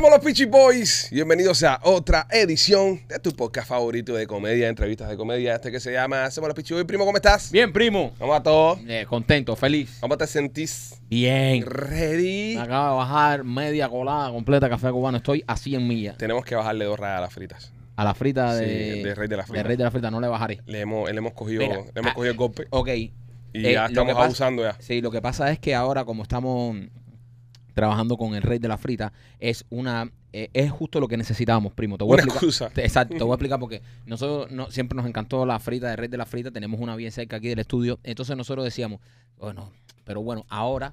somos los Peachy Boys. Bienvenidos a otra edición de tu podcast favorito de comedia, entrevistas de comedia. Este que se llama Somos los Peachy Boys. Primo, ¿cómo estás? Bien, primo. ¿Cómo a todos? Eh, contento, feliz. ¿Cómo te sentís? Bien. Ready. Acaba de bajar media colada completa de café cubano. Estoy a 100 millas. Tenemos que bajarle dos rayas a las fritas. A la frita de, Rey de la Frita. Rey de la Frita, no le bajaré. Le hemos, le hemos cogido, le hemos ah, cogido el golpe. Ok. Y eh, ya estamos abusando ya. Sí, lo que pasa es que ahora, como estamos trabajando con el rey de la frita, es una eh, es justo lo que necesitábamos, primo. Te voy a explicar. exacto, te voy a explicar porque nosotros no, siempre nos encantó la frita, de rey de la frita, tenemos una bien cerca aquí del estudio. Entonces nosotros decíamos, bueno, pero bueno, ahora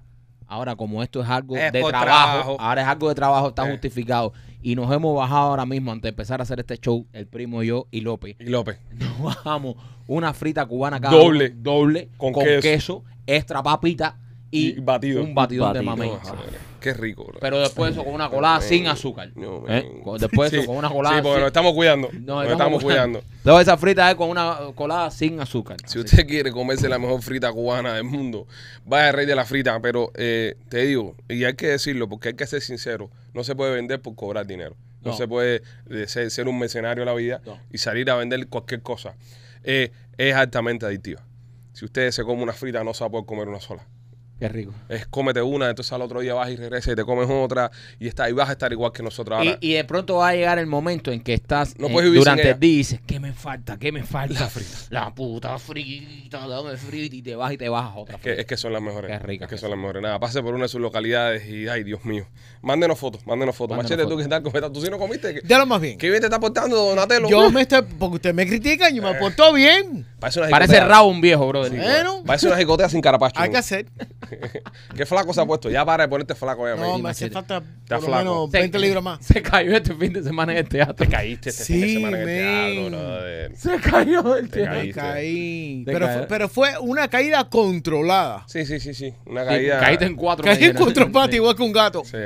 Ahora, como esto es algo de trabajo, ahora es algo de trabajo, está eh. justificado. Y nos hemos bajado ahora mismo, antes de empezar a hacer este show, el primo, yo y López. Y López. Nos bajamos una frita cubana cada Doble. Uno, doble. Con, con queso. extra papita y, batido. un batido, de mamey. Ah. Qué rico, Pero después eso con una colada sin azúcar. ¿Eh? Después eso con una colada Sí, porque nos estamos cuidando. No, estamos cuidando. Luego esa frita es eh, con una colada sin azúcar. Si usted quiere comerse la mejor frita cubana del mundo, vaya rey de la frita. Pero eh, te digo, y hay que decirlo, porque hay que ser sincero, no se puede vender por cobrar dinero. No, se puede ser, un mercenario a la vida y salir a vender cualquier cosa. es altamente adictiva. Si usted se come una frita, no se va a poder comer una sola. Qué rico. Es cómete una, entonces al otro día vas y regresas y te comes otra y está y vas a estar igual que nosotros ahora. Y, de pronto va a llegar el momento en que estás eh, durante el día y dices, ¿qué me falta? ¿Qué me falta? La frita. La puta frita, dame frita y te vas y te vas a otra. Es que, son las mejores. Es que, son, las mejores. Nada, pase por una de sus localidades y ay, Dios mío. Mándenos fotos, mándenos fotos. Machete, tú que estás comiendo, tú si no comiste. ya lo más bien. ¿Qué bien te está portando, Donatelo. Yo me estoy, porque ustedes me critican, y me aportó eh. bien. Parece, una un viejo, brother. Parece una jicotea sin carapacho. Hay que hacer. ¿Qué flaco se ha puesto? Ya para de ponerte flaco. no, pues, me hace falta por lo menos 20 libras más. Se cayó este fin de semana en el teatro. Te caíste este fin de semana en el teatro, Se cayó el teatro. Me caí. pero, fue, pero, fue una caída controlada. Sí, sí, sí, sí. Una caída. caíste en cuatro. Caíste en cuatro patas igual que un gato. Sí.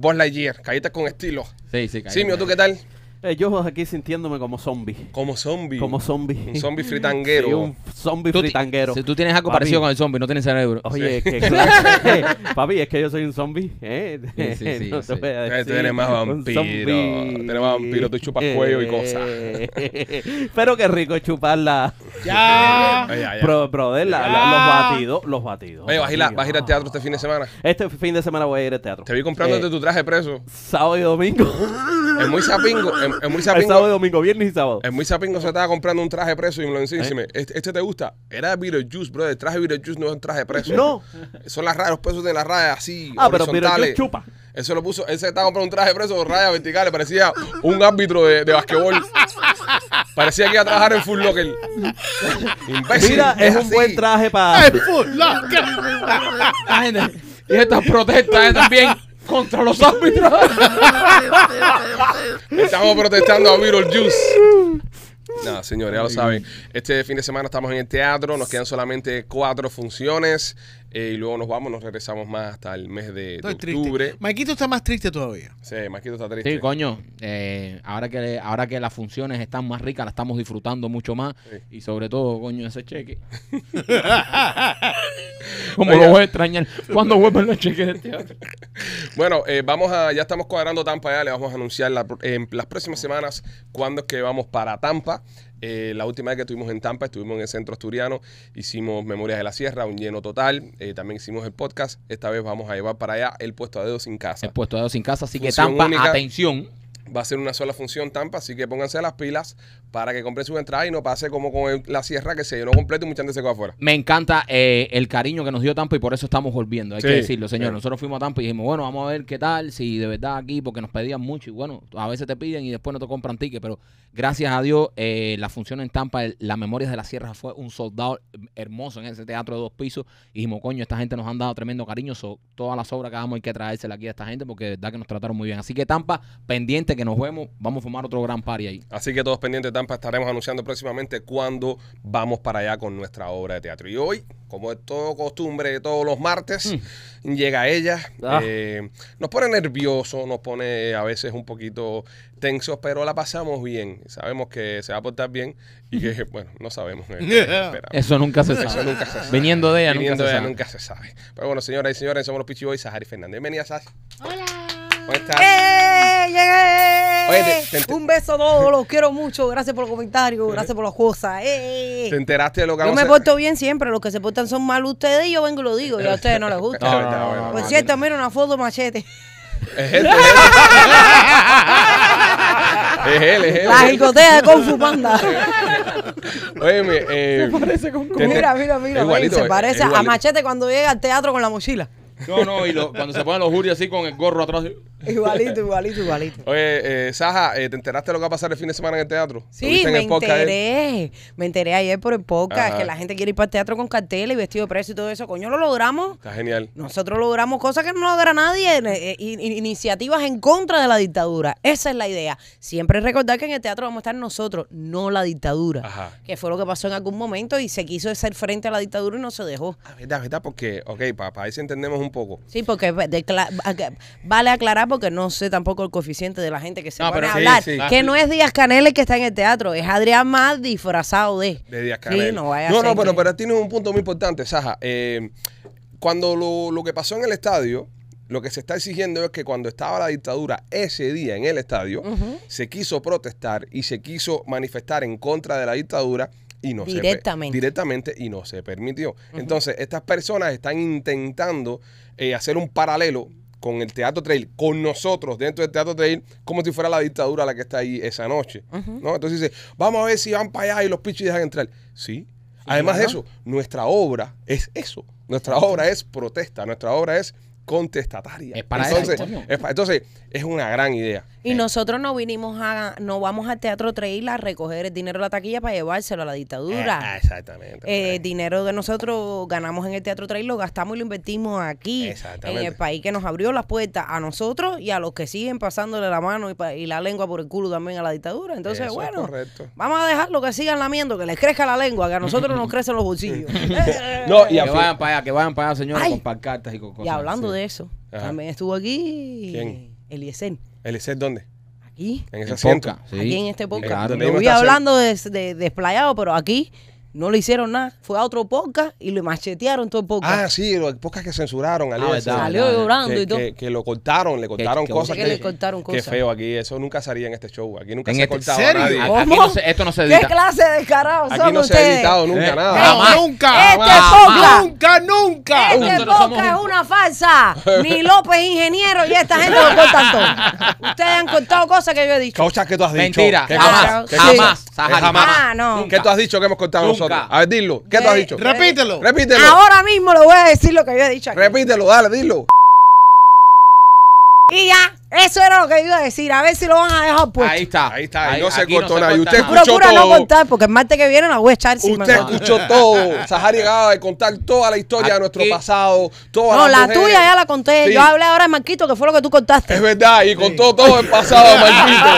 Vos eh, Caíste con estilo. Sí, sí, caíste. Simio, ¿tú qué tal? Eh, yo aquí sintiéndome como zombie. Como zombie. Como zombie. Un zombie fritanguero. Sí, un zombie fritanguero. Si tú tienes algo parecido con el zombie, no tienes cerebro. Oye, que papi, es que yo soy un zombie. ¿eh? Sí, sí, sí. tú eres más vampiro. Tienes más vampiro, tú chupas eh, cuello y cosas. Pero qué rico chuparla. Ya. ya, brother, la, los batidos, los batidos. Oye, vas a, ir, al teatro este fin de semana. Este fin de semana voy a ir al teatro. Te vi comprando eh, tu traje preso. Sábado y domingo. es muy sapingo es muy sapingo. El sábado, domingo, viernes y sábado. Es muy sapingo. Se estaba comprando un traje preso y eh. me lo ¿este, este, te gusta. Era Beetlejuice, bro. El traje Beetlejuice no es un traje preso. No. Son las rayas, los pesos de las rayas así. Ah, pero chupa. Eso lo puso. Él se estaba comprando un traje preso, rayas verticales. Parecía un árbitro de, de basquetbol. Parecía que iba a trabajar en Full Locker. Mira, es, un buen traje para. ¡En Full Locker! y estas protestas también contra los árbitros. estamos protestando a Viral Juice Nada, señores, ya lo saben. Este fin de semana estamos en el teatro, nos quedan solamente cuatro funciones. Eh, y luego nos vamos, nos regresamos más hasta el mes de, octubre. Maquito está más triste todavía. Sí, Maquito está triste. Sí, coño. Eh, ahora, que, ahora que las funciones están más ricas, las estamos disfrutando mucho más. Y sobre todo, coño, ese cheque. Como lo voy a extrañar? ¿Cuándo vuelven los cheques del teatro? bueno, eh, vamos a, ya estamos cuadrando Tampa ya. Le vamos a anunciar en las próximas semanas cuándo es que vamos para Tampa. Eh, la última vez que estuvimos en Tampa, estuvimos en el centro asturiano, hicimos Memorias de la Sierra, un lleno total. Eh, también hicimos el podcast. Esta vez vamos a llevar para allá el puesto a dedo sin casa. El puesto a dedo sin casa, así que Tampa, atención. Va a ser una sola función Tampa, así que pónganse las pilas para que compre su entrada y no pase como con la sierra que se no completo y mucha gente se quedó afuera. Me encanta eh, el cariño que nos dio Tampa y por eso estamos volviendo. Hay que decirlo, señor. Nosotros fuimos a Tampa y dijimos, bueno, vamos a ver qué tal, si de verdad aquí, porque nos pedían mucho y bueno, a veces te piden y después no te compran ticket, pero gracias a Dios, eh, la función en Tampa, las la Memorias de la Sierra fue un soldado hermoso en ese teatro de dos pisos. Y dijimos, coño, esta gente nos han dado tremendo cariño, toda todas las obras que hagamos hay que traérsela aquí a esta gente porque de verdad que nos trataron muy bien. Así que Tampa, pendiente que nos vemos, vamos a formar otro gran party ahí. Así que todos pendientes, estaremos anunciando próximamente cuándo vamos para allá con nuestra obra de teatro. Y hoy, como es todo costumbre de todos los martes, mm. llega ella. Ah. Eh, nos pone nervioso, nos pone a veces un poquito tensos, pero la pasamos bien. Sabemos que se va a portar bien y que, mm. bueno, no sabemos. Eh, Eso nunca se sabe. Eso Viniendo de ella, Viniendo nunca, de se ella nunca se sabe. Pero bueno, señoras y señores, somos los Pichiboy, Sahari Fernández. Bienvenida, Sahari. Hola. ¿Cómo estás? ¡Eh! llegué. Un beso a todos, los quiero mucho. Gracias por los comentarios, gracias por las cosas. Eh, eh, eh. ¿Te enteraste de lo que Yo me porto bien siempre, los que se portan son mal ustedes y yo vengo y lo digo. Y a ustedes no les gusta. pues por cierto, mira una foto machete. Es él, es él. La con su Panda. eh, parece Mira, mira, mira. se parece a Machete cuando llega al teatro con la mochila. No, no, y cuando se ponen los juris así con el gorro atrás. Igualito, igualito, igualito. Oye, eh, Saja, eh, ¿te enteraste lo que va a pasar el fin de semana en el teatro? Sí, me enteré. Me enteré ayer por el podcast que la gente quiere ir para el teatro con cartel y vestido de preso y todo eso. Coño, lo logramos. Está genial. Nosotros logramos cosas que no logra nadie. Eh, iniciativas en contra de la dictadura. Esa es la idea. Siempre recordar que en el teatro vamos a estar nosotros, no la dictadura. Ajá. Que fue lo que pasó en algún momento y se quiso hacer frente a la dictadura y no se dejó. A ah, verdad, verdad, porque, ok, papá, ahí sí entendemos un un poco. Sí, porque vale aclarar porque no sé tampoco el coeficiente de la gente que se va a hablar. Que no es Díaz Canel que está en el teatro, es Adrián Más disfrazado de. De Díaz Canel. no, vaya no, no pero, pero tiene un punto muy importante, Saja. Eh, cuando lo, lo que pasó en el estadio, lo que se está exigiendo es que cuando estaba la dictadura ese día en el estadio, se quiso protestar y se quiso manifestar en contra de la dictadura y no directamente. Se, directamente y no se permitió. Entonces, estas personas están intentando eh, hacer un paralelo con el Teatro Trail, con nosotros dentro del Teatro Trail, como si fuera la dictadura la que está ahí esa noche. ¿no? Entonces dice, vamos a ver si van para allá y los pichis dejan entrar. Sí. Además de eso, nuestra obra es eso. Nuestra obra es protesta, nuestra obra es contestataria. entonces, Es una gran idea. Y eh, nosotros no vinimos a, no vamos al Teatro Trail a recoger el dinero de la taquilla para llevárselo a la dictadura. Ah, exactamente. el eh, dinero que nosotros ganamos en el Teatro Trail lo gastamos y lo invertimos aquí, exactamente en el país que nos abrió las puertas a nosotros y a los que siguen pasándole la mano y, la lengua por el culo también a la dictadura. Entonces, bueno, vamos a dejarlo que sigan lamiendo, que les crezca la lengua, que a nosotros nos crecen los bolsillos. no, y eh, que vayan para allá, que vayan para allá, señores, con pancartas y con cosas. Y hablando de eso. También estuvo aquí. ¿Quién? Eliezer. ¿Eliezer dónde? Aquí. En esa Aquí en este podcast. Eh, estoy hablando de, de, desplayado, pero aquí no le hicieron nada. Fue a otro podcast y le machetearon todo el podcast. Ah, sí, los podcast que censuraron. Ah, verdad, Salió llorando y todo. Que, lo cortaron, le cortaron cosas. Que, le cortaron cosas. Qué feo aquí. Eso nunca salía en este show. Aquí nunca ¿En se este, cortaba serio? ¿Cómo? esto no se edita. ¿Qué clase de carajo Aquí no se ha editado nunca eh, nada. Nunca. Este podcast. Nunca, nunca. Este podcast es una falsa. Ni López ingeniero y esta gente lo cortan todo. Ustedes han contado cosas que yo he dicho. Cosas que tú has dicho. Mentira. Jamás. Jamás. Ah, no. ¿Qué tú has dicho que hemos cortado a ver, dilo. ¿Qué te tú has dicho? Repítelo. Repítelo. Ahora mismo le voy a decir lo que yo he dicho aquí. Repítelo, dale, dilo. Y ya. Eso era lo que iba a decir. A ver si lo van a dejar puesto. Ahí está. Ahí está. no se cortó nada. Y usted escuchó Procura no contar, porque el martes que viene la voy a echar encima. Usted escuchó todo. Sahari llegaba a contar toda la historia ah, de nuestro pasado. no, la tuya ya la conté. Yo hablé ahora de Marquito, que fue lo que tú contaste. Es verdad. Y contó todo el pasado de Marquito.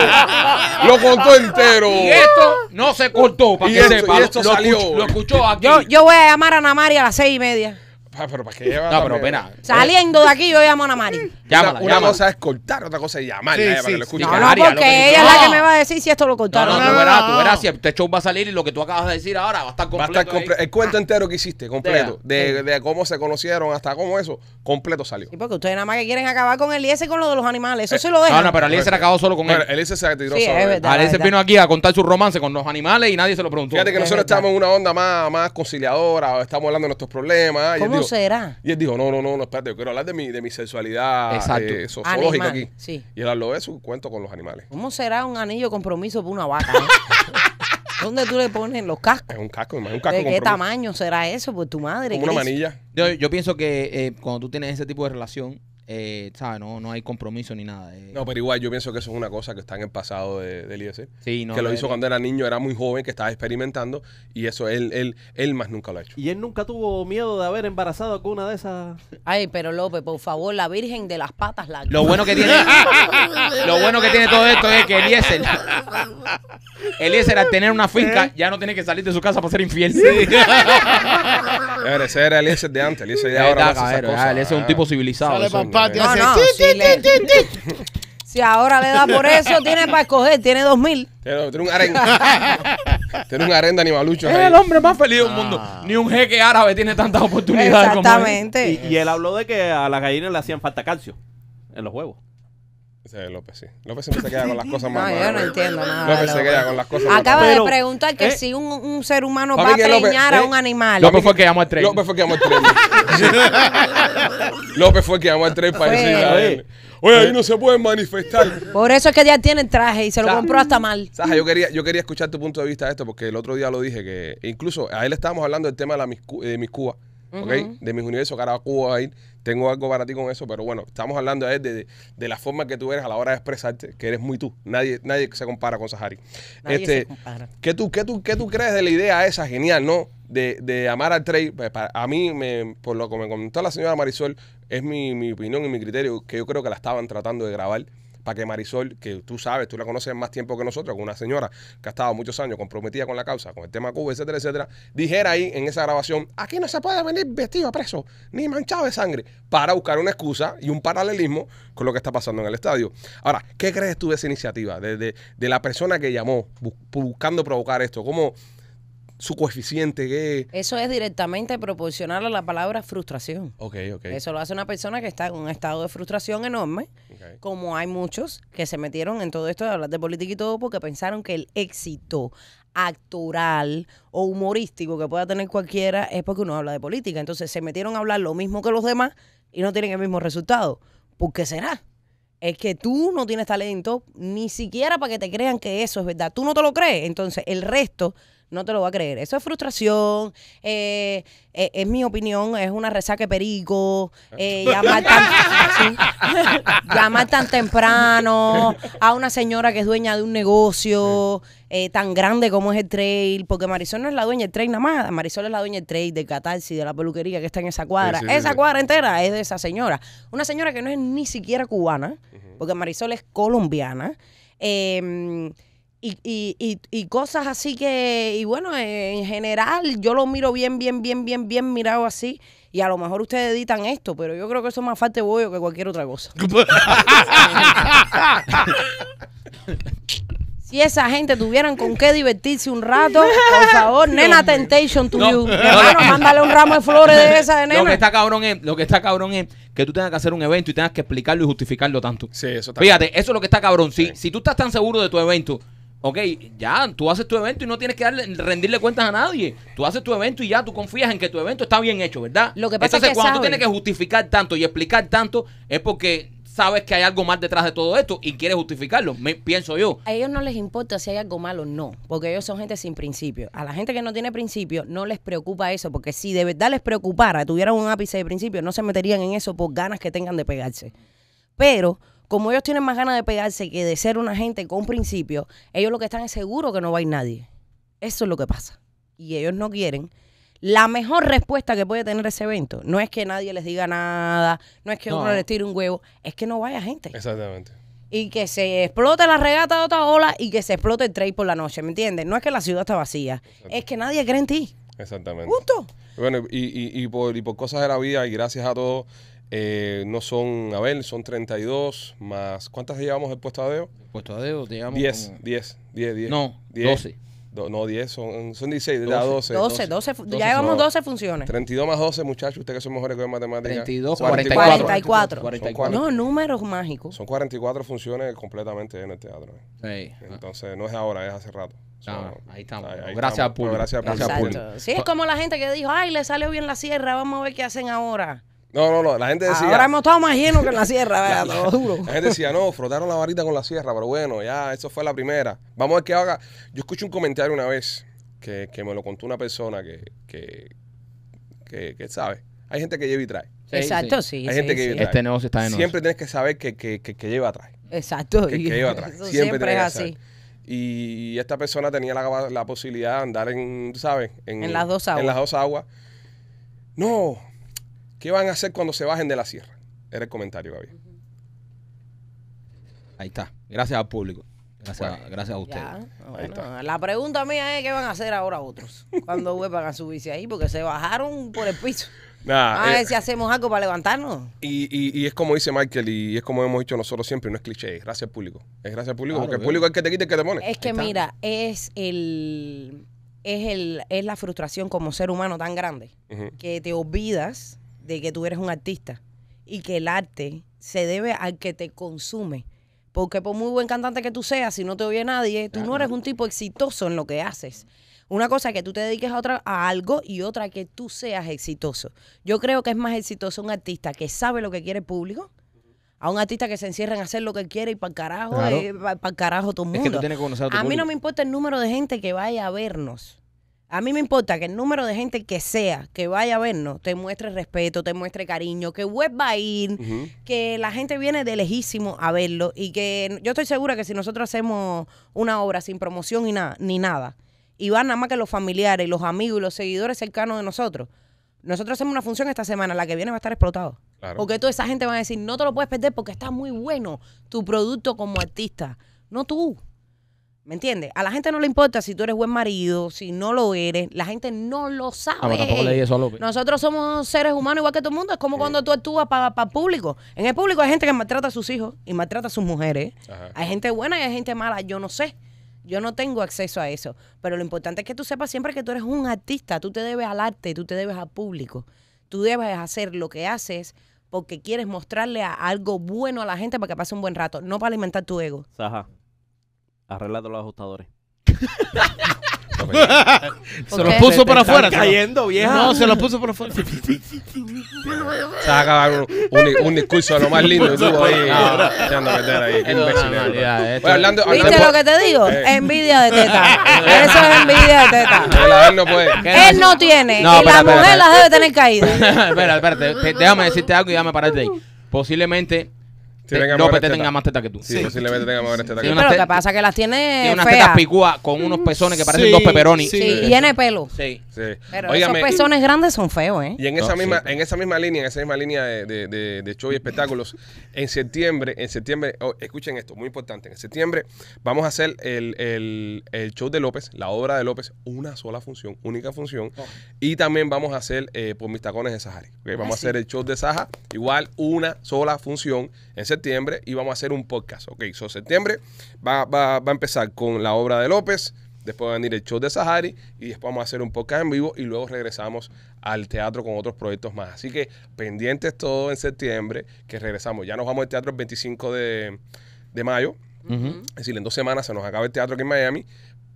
lo contó entero. Y esto no se cortó, para que esto, esto lo, salió. Escuchó, lo escuchó aquí. Yo, yo voy a llamar a Namari a las seis y media para que lleva. No, pero pena. Eh, Saliendo de aquí, yo llamo a Ana Mari. Llámala, una, cosa es cortar, otra cosa es llamar sí, eh, que No, porque ella es la que me va a decir si esto lo cortaron. No, no, no, tú verás, si este show va a salir y lo que tú acabas de decir ahora va a estar completo. Va a estar completo. el cuento entero que hiciste, completo. De, cómo se conocieron hasta cómo eso, completo salió. Y porque ustedes nada más que quieren acabar con Eliezer con lo de los animales. Eso se lo eh, dejan. No, no, pero Eliezer acabó solo con él. Eliezer se retiró sí, solo. vino aquí a contar su romance con los animales y nadie se lo preguntó. Fíjate que nosotros estamos en una onda más conciliadora, estamos hablando de nuestros problemas. ¿cómo será? Y él dijo, no, no, no, no, espérate, yo quiero hablar de mi, de mi sexualidad sociológica eh, aquí. Y él habló de su cuento con los animales. ¿Cómo será un anillo de compromiso para una vaca? ¿Dónde tú le pones los cascos? Es un casco, es un casco. ¿De qué tamaño será eso? pues tu madre. Como una manilla. Yo, pienso que eh, cuando tú tienes ese tipo de relación, eh, No, no hay compromiso ni nada. Eh. No, pero igual yo pienso que eso es una cosa que está en el pasado de, del e. que lo eh, hizo eh. cuando era niño, era muy joven, que estaba experimentando y eso él, él, él más nunca lo ha hecho. Y él nunca tuvo miedo de haber embarazado Con una de esas. Ay, pero López, por favor, la Virgen de las patas Lo bueno que tiene, lo bueno que tiene todo esto es que Eliezer, Eliezer al tener una finca, ya no tiene que salir de su casa para ser infiel. ese era Eliezer de antes. Eliezer de ahora. es un tipo civilizado. Si ahora le da por eso, tiene para escoger, tiene dos mil. Tiene un aren. tiene un arenda de animalucho. Es el hombre más feliz del ah. mundo. Ni un jeque árabe tiene tantas oportunidades como él. Exactamente. Y, y él habló de que a las gallinas le hacían falta calcio en los huevos. López sí. López siempre se queda con las cosas más. No, yo no entiendo nada. López se queda con las cosas malas Acaba de preguntar que eh, si un, ser humano va a preñar a eh, un animal. López fue que llamó al tren. López fue que llamó al tren. López fue el que llamó al tren para decir a él. Oye, ahí no se pueden manifestar. Por eso es que ya tiene el traje y se lo compró hasta mal. Saja, yo quería, yo quería escuchar tu punto de vista de esto porque el otro día lo dije que incluso a él estábamos hablando del tema de, mis, cubas ¿ok? De mis universos, cara, ahora Cuba ahí tengo algo para ti con eso, pero bueno, estamos hablando eh, de, la forma que tú eres a la hora de expresarte, que eres muy tú. Nadie, nadie se compara con Sahari. este, se ¿qué tú, qué, tú, ¿Qué tú crees de la idea esa genial, no? De, de amar al trade, pues, a mí, me, por lo que me comentó la señora Marisol, es mi, mi opinión y mi criterio, que yo creo que la estaban tratando de grabar para que Marisol, que tú sabes, tú la conoces más tiempo que nosotros, una señora que ha estado muchos años comprometida con la causa, con el tema Cuba, etcétera, etcétera, dijera ahí en esa grabación, aquí no se puede venir vestido a preso, ni manchado de sangre, para buscar una excusa y un paralelismo con lo que está pasando en el estadio. Ahora, ¿qué crees tú de esa iniciativa, de, de, de la persona que llamó buscando provocar esto? ¿Cómo, su coeficiente que... Eso es directamente proporcional a la palabra frustración. Ok, ok. Eso lo hace una persona que está en un estado de frustración enorme, como hay muchos que se metieron en todo esto de hablar de política y todo porque pensaron que el éxito actoral o humorístico que pueda tener cualquiera es porque uno habla de política. Entonces se metieron a hablar lo mismo que los demás y no tienen el mismo resultado. ¿Por qué será? es que tú no tienes talento, ni siquiera para que te crean que eso es verdad. Tú no te lo crees. Entonces, el resto no te lo va a creer. Eso es frustración, En eh, eh, es mi opinión, es una resaca perico, eh, llamar, tan, tan, temprano a una señora que es dueña de un negocio eh, tan grande como es el trail, porque Marisol no es la dueña del trail nada más, Marisol es la dueña del trail, del y de la peluquería que está en esa cuadra. esa cuadra entera es de esa señora. Una señora que no es ni siquiera cubana, porque Marisol es colombiana. Eh, y, y, y, cosas así que, y bueno, en general yo lo miro bien, bien, bien, bien, bien mirado así. Y a lo mejor ustedes editan esto, pero yo creo que eso es más falta de bollo que cualquier otra cosa. si esa gente tuvieran con qué divertirse un rato, por favor, nena Temptation to you. Hermano, mándale un ramo de flores de esa de nena. Lo que está cabrón es, lo que está cabrón es que tú tengas que hacer un evento y tengas que explicarlo y justificarlo tanto. Sí, eso está Fíjate, eso es lo que está cabrón. si tú estás tan seguro de tu evento Ok, ya, tú haces tu evento y no tienes que rendirle cuentas a nadie. Tú haces tu evento y ya tú confías en que tu evento está bien hecho, ¿verdad? Lo que pasa es que cuando tú tienes que justificar tanto y explicar tanto, es porque sabes que hay algo mal detrás de todo esto y quieres justificarlo, me, pienso yo. A ellos no les importa si hay algo malo o no, porque ellos son gente sin principio. A la gente que no tiene principio no les preocupa eso, porque si de verdad les preocupara, tuvieran un ápice de principio, no se meterían en eso por ganas que tengan de pegarse. Pero como ellos tienen más ganas de pegarse que de ser una gente con principio, ellos lo que están es seguro que no va a ir nadie. Eso es lo que pasa. Y ellos no quieren. La mejor respuesta que puede tener ese evento no es que nadie les diga nada, no es que uno les tire un huevo, es que no vaya gente. Exactamente y que se explote la regata de otra ola y que se explote el trade por la noche, ¿me entiendes? No es que la ciudad está vacía, es que nadie cree en ti. Exactamente. Justo. Bueno, y, por, y por cosas de la vida, y gracias a todos eh, no son, a ver, son 32 más. ¿Cuántas llevamos el puesto a dedo? Puesto a dedo, digamos. 10, 10, 10, 10. No, 12. no, 10, son, son 16, 12. 12, 12, 12, ya llevamos 12 funciones. 32 más 12, muchachos, ustedes que son mejores que en matemáticas. 32, 44. 44. 44. No, números mágicos. Son 44 funciones completamente en el teatro. Sí. Entonces, no es ahora, es hace rato. ah, ahí estamos. gracias, A gracias, gracias a Pulo Sí, es como la gente que dijo, ay, le salió bien la sierra, vamos a ver qué hacen ahora. No, no, no. La gente ah, decía. Ahora hemos estado más llenos que en la sierra, vea, todo lo La gente decía, no, frotaron la varita con la sierra, pero bueno, ya, eso fue la primera. Vamos a ver qué haga. Yo escuché un comentario una vez que, me lo contó una persona que, que, sabe. Hay gente que lleva y trae. Exacto, sí. Hay gente que lleva Este negocio está en Siempre tienes que saber que, que, que, lleva atrás Exacto. lleva atrás. Siempre, es así. Y esta persona tenía la, posibilidad de andar en, ¿sabes? las dos En las dos aguas. No, ¿Qué van a hacer cuando se bajen de la sierra? Era el comentario que Ahí está. Gracias al público. Gracias, a- gracias ustedes. la pregunta mía es qué van a hacer ahora otros cuando vuelvan a subirse ahí, porque se bajaron por el piso. A ver eh, si hacemos algo para levantarnos. y, y- y es como dice Michael y es como hemos dicho nosotros siempre, no es cliché, es gracias al público. Es gracias al público porque el público es el que te quita y que te pone. Es que mira, es el es el es la frustración como ser humano tan grande que te olvidas de que tú eres un artista y que el arte se debe al que te consume. Porque por muy buen cantante que tú seas, si no te oye nadie, tú no eres un tipo exitoso en lo que haces. Una cosa es que tú te dediques a, otra, a algo y otra que tú seas exitoso. Yo creo que es más exitoso un artista que sabe lo que quiere el público, a un artista que se encierra en hacer lo que quiere y para carajo, eh, para carajo todo mundo. a, a mí no me importa el número de gente que vaya a vernos. A mí me importa que el número de gente que sea que vaya a vernos te muestre respeto, te muestre cariño, que web va a ir, que la gente viene de lejísimo a verlo y que yo estoy segura que si nosotros hacemos una obra sin promoción y ni nada, y van nada más que los familiares, los amigos y los seguidores cercanos de nosotros, nosotros hacemos una función esta semana, la que viene va a estar explotado. Porque toda esa gente va a decir, no te lo puedes perder porque está muy bueno tu producto como artista, no tú. ¿Me entiendes? A la gente no le importa si tú eres buen marido, si no lo eres. La gente no lo sabe. Ah, Nosotros somos seres humanos igual que todo el mundo. Es como cuando tú actúas para público. En el público hay gente que maltrata a sus hijos y maltrata a sus mujeres. Hay gente buena y hay gente mala. Yo no sé. Yo no tengo acceso a eso. Pero lo importante es que tú sepas siempre que tú eres un artista. Tú te debes al arte, tú te debes al público. Tú debes hacer lo que haces porque quieres mostrarle algo bueno a la gente para que pase un buen rato, no para alimentar tu ego. Ajá. Arreglando los ajustadores. se los puso para afuera. cayendo, vieja. No, se los puso para afuera. Se un, un, un discurso de lo más lindo que ahí ah, hablando, ¿Viste lo que te digo? Eh. Envidia de teta. Eso es envidia de teta. El no puede. Él no tiene. y la mujer las debe tener caídas. espera, espérate, déjame decirte algo y déjame pararte ahí. Posiblemente no, pero te tenga más teta que tú. Sí, posiblemente tenga más teta que tú. Pero lo que pasa es que las tiene. Tiene unas feas. tetas con unos pezones que parecen dos peperoni. Sí, y tiene pelo. Sí. sí. Pero esos pezones grandes son feos, ¿eh? Y en, esa, misma, en esa misma línea, en esa misma línea de, de, de, show y espectáculos, en septiembre, en septiembre, oh, escuchen esto, muy importante. En septiembre vamos a hacer el, el, el, show de López, la obra de López, una sola función, única función. Oh. Y también vamos a hacer eh, por mis tacones de Sahari. Vamos a ah, hacer el show de Saja, igual una sola función en septiembre y vamos a hacer un podcast. Ok, so septiembre va, va, va a empezar con la obra de López, después va a venir el show de Sahari y después vamos a hacer un podcast en vivo y luego regresamos al teatro con otros proyectos más. Así que pendientes todo en septiembre que regresamos. Ya nos vamos al teatro el 25 de, mayo. Es decir, en dos semanas se nos acaba el teatro aquí en Miami.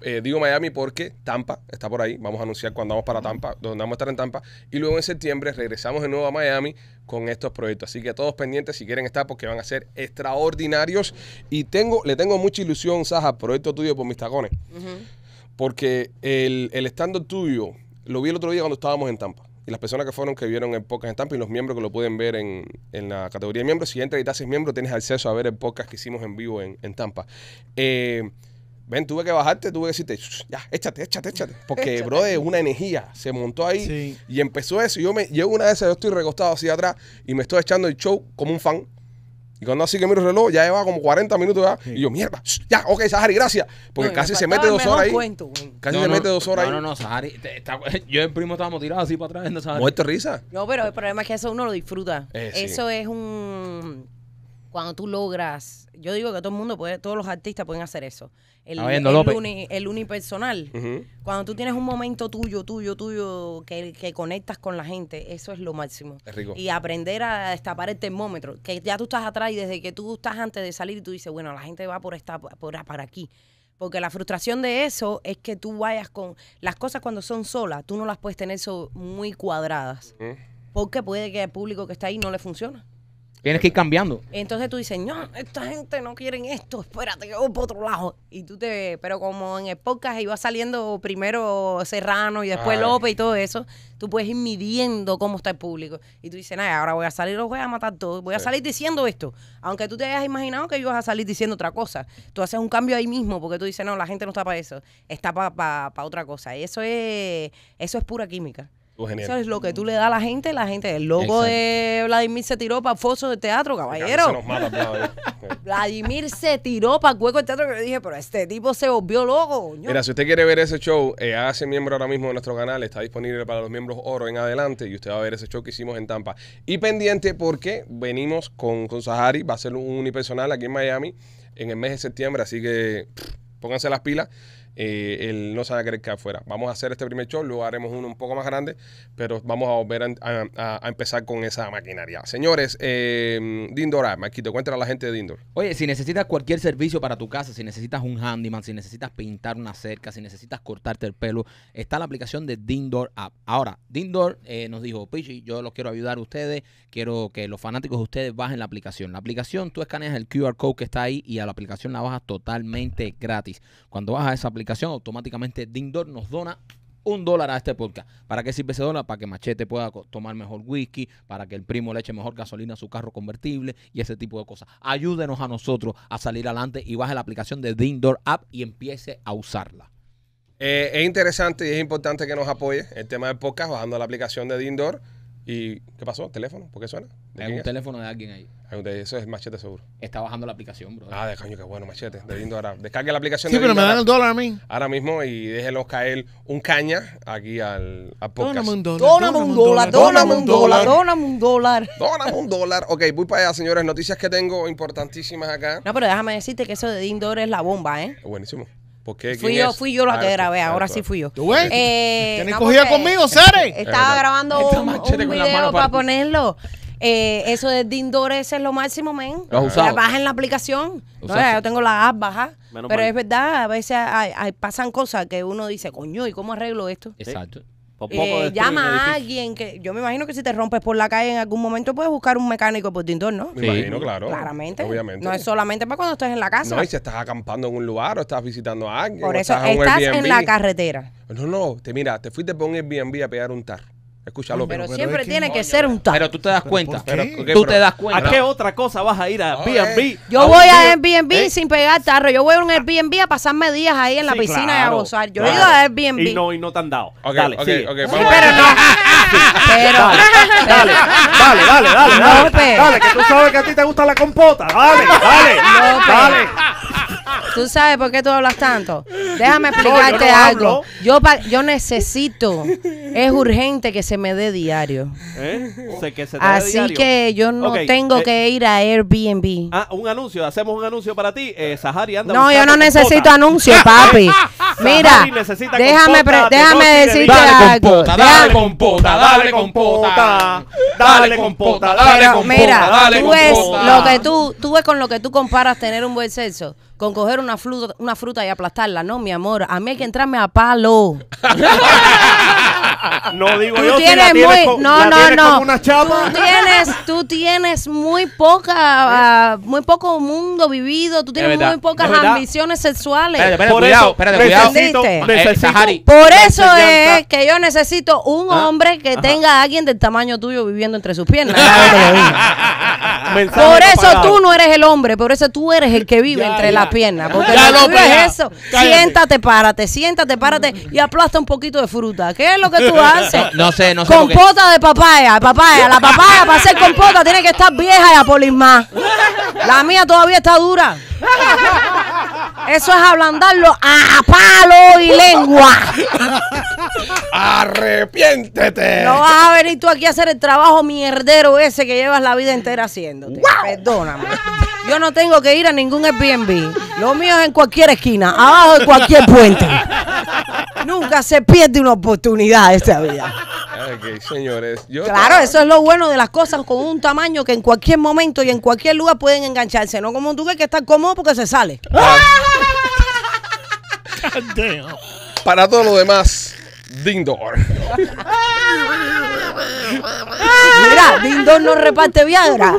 Eh, digo Miami porque Tampa está por ahí. Vamos a anunciar cuando vamos para Tampa, donde vamos a estar en Tampa. Y luego en septiembre regresamos de nuevo a Miami con estos proyectos. Así que todos pendientes si quieren estar porque van a ser extraordinarios. Y tengo, le tengo mucha ilusión, Saja, proyecto tuyo por mis tacones. Porque el, el estando tuyo lo vi el otro día cuando estábamos en Tampa. Y las personas que fueron, que vieron en podcast en Tampa y los miembros que lo pueden ver en, la categoría de miembros. Si entras y te miembro, tienes acceso a ver el podcast que hicimos en vivo en, en Tampa. Eh, Ven, tuve que bajarte, tuve que decirte, ya, échate, échate, échate. Porque, bro, es una energía se montó ahí y empezó eso. Y yo me llego una de esas, yo estoy recostado hacia atrás y me estoy echando el show como un fan. Y cuando así que miro el reloj, ya lleva como 40 minutos. Y yo, mierda, ya, ok, Sahari, gracias. Porque casi se mete dos horas ahí. casi no, se no, mete dos horas ahí. No, no, no, Sahari. yo y el primo estábamos tirados así para atrás. Muerto risa. No, pero el problema es que eso uno lo disfruta. Eh, eso es un cuando tú logras, yo digo que todo el mundo puede, todos los artistas pueden hacer eso. El, unipersonal. Cuando tú tienes un momento tuyo, tuyo, tuyo, que, que, conectas con la gente, eso es lo máximo. Y aprender a destapar el termómetro, que ya tú estás atrás y desde que tú estás antes de salir, tú dices, bueno, la gente va por esta, por, para aquí. Porque la frustración de eso es que tú vayas con las cosas cuando son solas, tú no las puedes tener muy cuadradas. Porque puede que el público que está ahí no le funciona. Tienes que ir cambiando. Entonces tú dices, no, esta gente no quieren esto, espérate, que voy por otro lado. Y tú te, pero como en el podcast iba saliendo primero Serrano y después López y todo eso, tú puedes ir midiendo cómo está el público. Y tú dices, nada, ahora voy a salir, los voy a matar todos, voy a salir diciendo esto. Aunque tú te hayas imaginado que ibas a salir diciendo otra cosa. Tú haces un cambio ahí mismo porque tú dices, no, la gente no está para eso, está para pa, otra cosa. eso es, eso es pura química. ¿Sabes lo que tú le das a la gente? La gente, el loco de Vladimir se tiró para el foso de teatro, caballero. ¿eh? Vladimir. se tiró para el hueco del teatro. Que dije, pero este tipo se volvió loco. Mira, si usted quiere ver ese show, eh, hágase miembro ahora mismo de nuestro canal. Está disponible para los miembros oro en adelante y usted va a ver ese show que hicimos en Tampa. Y pendiente porque venimos con, con Sahari, va a ser un unipersonal aquí en Miami en el mes de septiembre, así que pónganse las pilas. Eh, él No Sabe Creer que afuera. Vamos a hacer este primer show, luego haremos uno un poco más grande, pero vamos a volver a, empezar con esa maquinaria. Señores, eh, Dindor, App ah, Marquito, cuéntale a la gente de Dindor. Oye, si necesitas cualquier servicio para tu casa, si necesitas un handyman, si necesitas pintar una cerca, si necesitas cortarte el pelo, está la aplicación de Dindor App. Ahora, Dindor eh, nos dijo, Pichi, yo los quiero ayudar a ustedes, quiero que los fanáticos de ustedes bajen la aplicación. La aplicación, tú escaneas el QR code que está ahí y a la aplicación la bajas totalmente gratis. Cuando bajas esa aplicación, automáticamente Dindor nos dona un dólar a este podcast. ¿Para qué sirve ese dólar? Para que Machete pueda tomar mejor whisky, para que el primo le eche mejor gasolina a su carro convertible y ese tipo de cosas. Ayúdenos a nosotros a salir adelante y baje la aplicación de Dindor App y empiece a usarla. Eh, es interesante y es importante que nos apoye el tema del podcast bajando la aplicación de Dindor. ¿Y qué pasó? ¿Teléfono? ¿Por qué suena? Hay un teléfono de alguien ahí. Eso es machete seguro. Está bajando la aplicación, bro. Ah, de caño, qué bueno, machete. De lindo ahora. Descargue la aplicación. Sí, pero me dan el dólar a mí. Ahora mismo y déjenos caer un caña aquí al, al podcast. Dóname un dólar. Dóname un dólar. Dóname un dólar. Dóname un dólar. Dóname un dólar. Ok, voy para allá, señores. Noticias que tengo importantísimas acá. No, pero déjame decirte que eso de Dindor es la bomba, ¿eh? Buenísimo fui yo, fui yo la que ah, grabé, ahora sí fui yo. ¿Tú eh, conmigo, Estaba grabando un, video para ponerlo. Eh, eso de Dindores es lo máximo, men. Baja en la aplicación. sea, yo tengo la app baja. pero es verdad, a veces pasan cosas que uno dice, coño, ¿y cómo arreglo esto? Exacto. Eh, llama a alguien que yo me imagino que si te rompes por la calle en algún momento puedes buscar un mecánico por tintor, ¿no? imagino, claro. Claramente. No es solamente para cuando estés en la casa. No, si estás acampando en un lugar o estás visitando a alguien. Por eso estás, en la carretera. No, no, te mira, te fuiste por un Airbnb a pegar un tar pero, siempre tiene que ser un tarro Pero tú te das cuenta. tú te das cuenta. ¿A qué otra cosa vas a ir a Airbnb? Eh, Yo voy a Airbnb ¿Eh? sin pegar tarro. Yo voy a un Airbnb a pasarme días ahí en la piscina y a gozar. Yo he ido a Airbnb. Y no, y no te han dado. dale, okay, pero Dale, dale, dale, dale, dale, dale, dale, que tú sabes que a ti te gusta la compota. Dale, dale, dale. ¿Tú sabes por qué tú hablas tanto? Déjame explicarte algo. Yo, pa yo necesito, es urgente que se me dé diario. ¿Eh? Así que yo no tengo eh, que ir a Airbnb. Ah, un anuncio, hacemos un anuncio para ti. Eh, Sahari anda No, yo no necesito anuncio, papi. Mira, déjame, déjame decirte dale algo. dale compota, dale compota. Dale compota, dale compota. Mira, dale tú compota. lo que tú, tú ves con lo que tú comparas tener un buen sexo con coger una fruta, una fruta y aplastarla. No, mi amor, a mí hay que entrarme a palo. no digo yo tienes tienes no, no, no. Tú tienes, tú tienes muy poca, ah, muy poco mundo vivido. Tú tienes muy pocas ambiciones sexuales. Espérate, espérate, por eso, eh, eh, por eso es que yo necesito un ah. hombre que tenga a alguien del tamaño tuyo viviendo entre sus piernas. por eso tú no eres el hombre, por eso tú eres el que vive entre las piernas. Porque es eso. Siéntate, párate, siéntate, párate y aplasta un poquito de fruta. ¿Qué es lo que tú haces? No, sé, no sé. Compota de papaya, papaya. La papaya para hacer compota tiene que estar vieja y Polisma. La mía todavía está dura. Eso es ablandarlo a palo y lengua. Arrepiéntete. No vas a venir tú aquí a hacer el trabajo mierdero ese que llevas la vida entera haciéndote. Perdóname. Yo no tengo que ir a ningún Airbnb. Lo mío es en cualquier esquina, abajo de cualquier puente. Nunca se pierde una oportunidad esta vida. señores. claro, eso es lo bueno de las cosas con un tamaño que en cualquier momento y en cualquier lugar pueden engancharse. No como tú que que estar cómodo porque se sale. Para todo lo demás, Dindor. Mira, Dindón no reparte Viagra.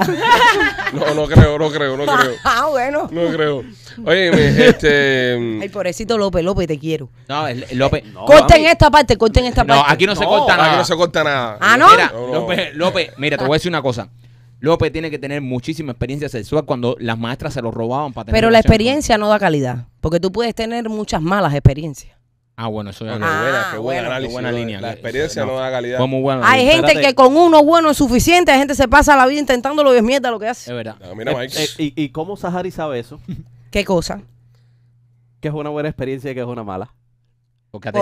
No, no creo, no creo, no creo. Ah, bueno. No creo. Oye, este. Ay, pobrecito López, López, te quiero. No, López. corten esta parte, corten esta No, parte. aquí no, se corta nada. Aquí no se corta nada. Ah, ¿no? Mira, López, mira, te voy a decir una cosa. López tiene que tener muchísima experiencia sexual cuando las maestras se lo robaban para tener Pero la experiencia no da calidad, porque tú puedes tener muchas malas experiencias. Ah, bueno, eso ya ah, buena, qué buena, ah, buena línea. La experiencia no, da calidad. Hay gente que con uno bueno es suficiente, hay gente se pasa la vida intentándolo y es mierda lo que hace. Es verdad. Eh, eh, y, ¿Y cómo Sahari sabe eso? ¿Qué cosa? Que es una buena experiencia y que es una mala. Porque,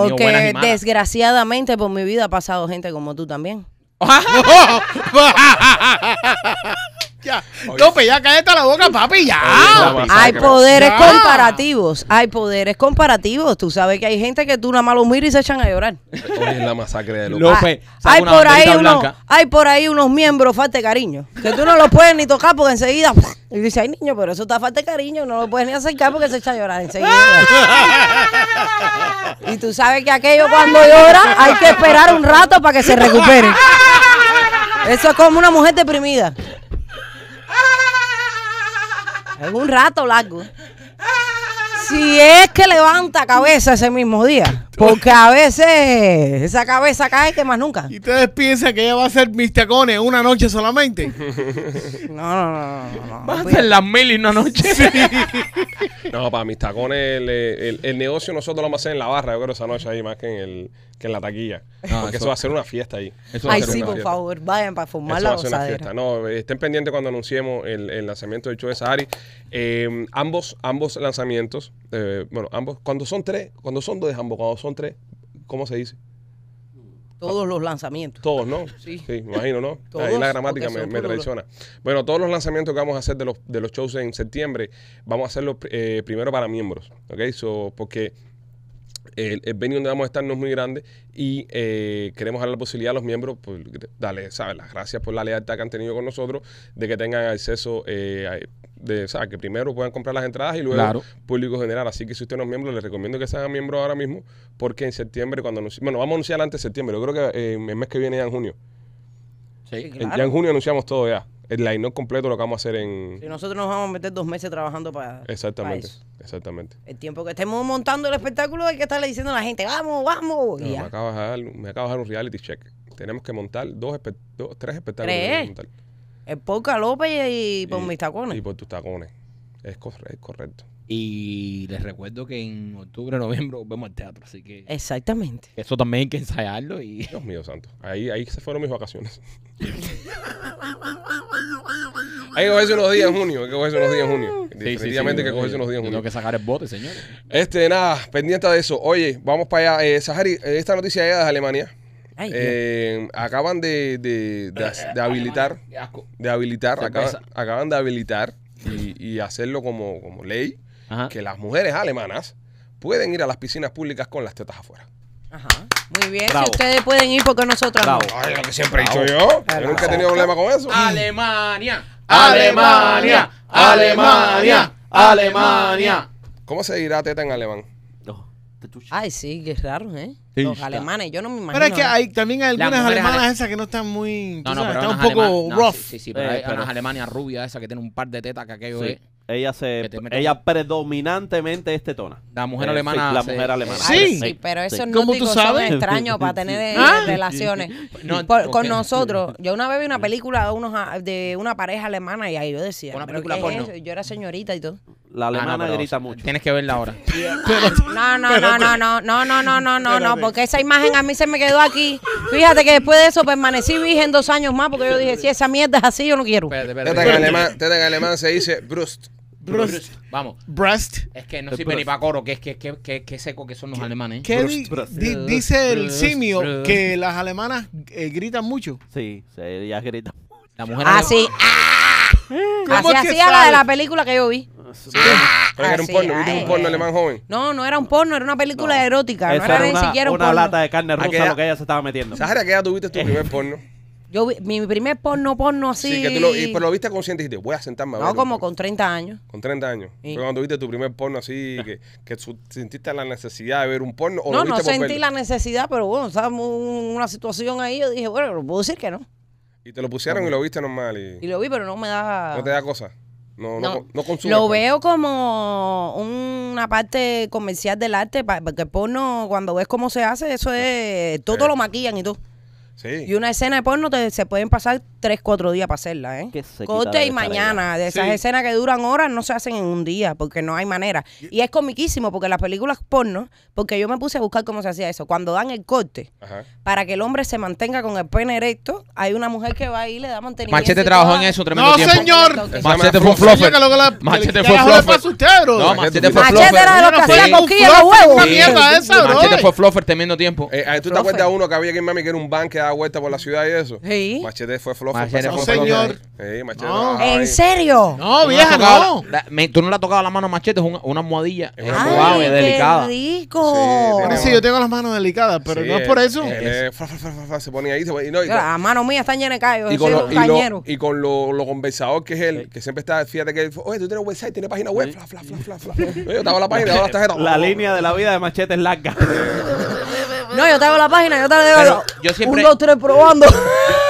desgraciadamente por mi vida ha pasado gente como tú también. ya. ya la boca, papi, ya. hay poderes comparativos, hay poderes comparativos. Tú sabes que hay gente que tú nada más lo miras y se echan a llorar. la masacre de ah, hay, por ahí unos miembros falta de cariño, que tú no los puedes ni tocar porque enseguida... Y dice, ay niño, pero eso está falta de cariño, no lo puedes ni acercar porque se echa a llorar enseguida. y tú sabes que aquello cuando llora hay que esperar un rato para que se recupere. Eso es como una mujer deprimida un rato largo. Si es que levanta cabeza ese mismo día. Porque a veces esa cabeza cae que más nunca. ¿Y ustedes piensan que ella va a ser mis una noche solamente? No, no, no. no, ¿Va a ser las mil y una noche? Sí. No, para mis tacones, el, el, negocio nosotros lo vamos a hacer en la barra, yo creo, esa noche ahí, más que en, el, que en la taquilla. Ah, porque eso, va a ser una fiesta ahí. Ay, sí, por favor, vayan para formar la fiesta. No, estén pendientes cuando anunciemos el, el lanzamiento de show de Sahari. Eh, ambos, ambos lanzamientos, eh, bueno, ambos, cuando son tres, cuando son dos de ambos, cuando son tres, ¿cómo se dice? Todos los lanzamientos. Todos, ¿no? Sí. sí imagino, ¿no? Ahí la gramática me, traiciona. Bueno, todos los lanzamientos que vamos a hacer de los, de los shows en septiembre, vamos a hacerlos eh, primero para miembros, ¿ok? So, porque el, venue donde vamos a estar no es muy grande y eh, queremos dar la posibilidad a los miembros, pues, darle, ¿sabes? Las gracias por la lealtad que han tenido con nosotros, de que tengan acceso eh, a, de, Que primero puedan comprar las entradas y luego público general. Así que si usted no es miembro, le recomiendo que sean miembros ahora mismo, porque en septiembre, cuando bueno, vamos a anunciar antes de septiembre, yo creo que eh, el mes que viene ya en junio. Sí, Ya en junio anunciamos todo ya el line-up completo lo que vamos a hacer en... Si nosotros nos vamos a meter dos meses trabajando para Exactamente, exactamente. El tiempo que estemos montando el espectáculo hay que estarle diciendo a la gente, vamos, vamos. me, acabo de bajar un reality check. Tenemos que montar dos, tres espectáculos. ¿Tres? El polka López y, por mis tacones. Y por tus tacones. Es, correcto. Y les recuerdo que en octubre, noviembre vemos al teatro, así que. Exactamente. Eso también hay que ensayarlo y. Dios mío santo. Ahí, ahí se fueron mis vacaciones. hay que cogerse unos días en junio, hay que cogerse unos días en junio. Definitivamente hay que cogerse unos días en junio. Tengo que sacar el bote, señor Este, nada, pendiente de eso. Oye, vamos para allá. Eh, Sahari, eh, esta noticia de desde Alemania. Eh, acaban de, de, de, habilitar. De habilitar. Acaban, acaban de habilitar y, y hacerlo como, como ley que las mujeres alemanas pueden ir a las piscinas públicas con las tetas afuera. Ajá. Muy bien, si ustedes pueden ir porque nosotros no. lo que siempre he dicho yo. Yo nunca he tenido problema con eso. Alemania, Alemania, Alemania, Alemania. ¿Cómo se dirá teta en alemán? Oh, Ay, sí, qué raro, ¿eh? Los alemanes, yo no me imagino. Pero es que hay también algunas alemanas esas que no están muy. No, no, pero están un poco rough. Sí, sí, pero hay eh, unas alemanas rubias esas que tienen un par de tetas que aquello Sí. es. Ella se ella predominantemente este tono La mujer eh, alemana. Sí, la mujer alemana. Sí. pero esos son extraños para tener eh, relaciones. Con nosotros. Yo una vez vi una película de, una pareja alemana y ahí yo decía. yo era señorita y todo. La ah, alemana grita mucho. Tienes que verla ahora. no, no, no, no, no, no, no, no, no, no, no, porque esa imagen a mí se me quedó aquí. Fíjate que después de eso permanecí virgen dos años más porque yo dije, si esa mierda es así, yo no quiero. Teta En alemán, alemán se dice Brust. Brust. Vamos. Brust. Es que no sé sirve ni para coro, que es que, que, que, que, seco que son los alemanes. dice el simio que las alemanas eh, gritan mucho. Sí, ellas gritan. La mujer ah, ah. así. así hacía la de la película que yo vi. Ah, era un porno, alemán joven. No, no era un porno, era una película erótica. no era, una, ni siquiera una lata de carne rusa lo que ella se estaba metiendo. ¿Sabes a qué edad tuviste tu eh. primer porno? Yo, mi primer porno, porno así. Sí, que tú y, pero lo viste consciente y dijiste, voy a sentarme a No, como con 30 años. Con 30 años. Pero cuando viste tu primer porno así, que, que sentiste la necesidad de ver un porno. no, no sentí la necesidad, pero bueno, estaba una situación ahí. Yo dije, bueno, puedo decir que no. Y te lo pusieron y lo viste normal. Y, y lo vi, pero no me da. No te da cosa. No, no, no, Lo pues. veo como una parte comercial del arte, porque el porno, cuando ves cómo se hace, eso es. Todo eh. lo maquillan y tú Y una escena de porno se pueden pasar Tres, cuatro días para hacerla, ¿eh? Corte y mañana. De esas escenas que duran horas no se hacen en un día porque no hay manera. Y es comiquísimo porque las películas porno, porque yo me puse a buscar cómo se hacía eso. Cuando dan el corte, para que el hombre se mantenga con el pene erecto, hay una mujer que va y le da mantenimiento. Machete trabajó en eso tremendo ¡No, señor! Machete fue flofer Machete fue fluffer. No, Machete fue flofer Machete era de que hacía coquilla los huevos. Machete fue flofer tremendo tiempo. Eh, eh, ¿Tú te acuerdas uno que había que en Miami que era un van que daba vuelta por la ciudad y eso? Sí. Machete fue flofer. No señor. ¿En serio? No, vieja, no. tú no le has tocado la mano a Machete, es una, una almohadilla. Es suave, delicada. rico. Sí, yo tengo las manos delicadas, pero no es por eso. se ponía ahí. A mano mía están llenas de callos. y con, soy lo, y con lo, conversador que es él, que siempre está, fíjate que él, oye, tú tienes website, tienes página web, fla, fla, fla, fla, Yo estaba la página, la La línea de la vida de Machete es larga. No, yo tengo la página, yo te la digo. yo siempre- un, dos, tres probando.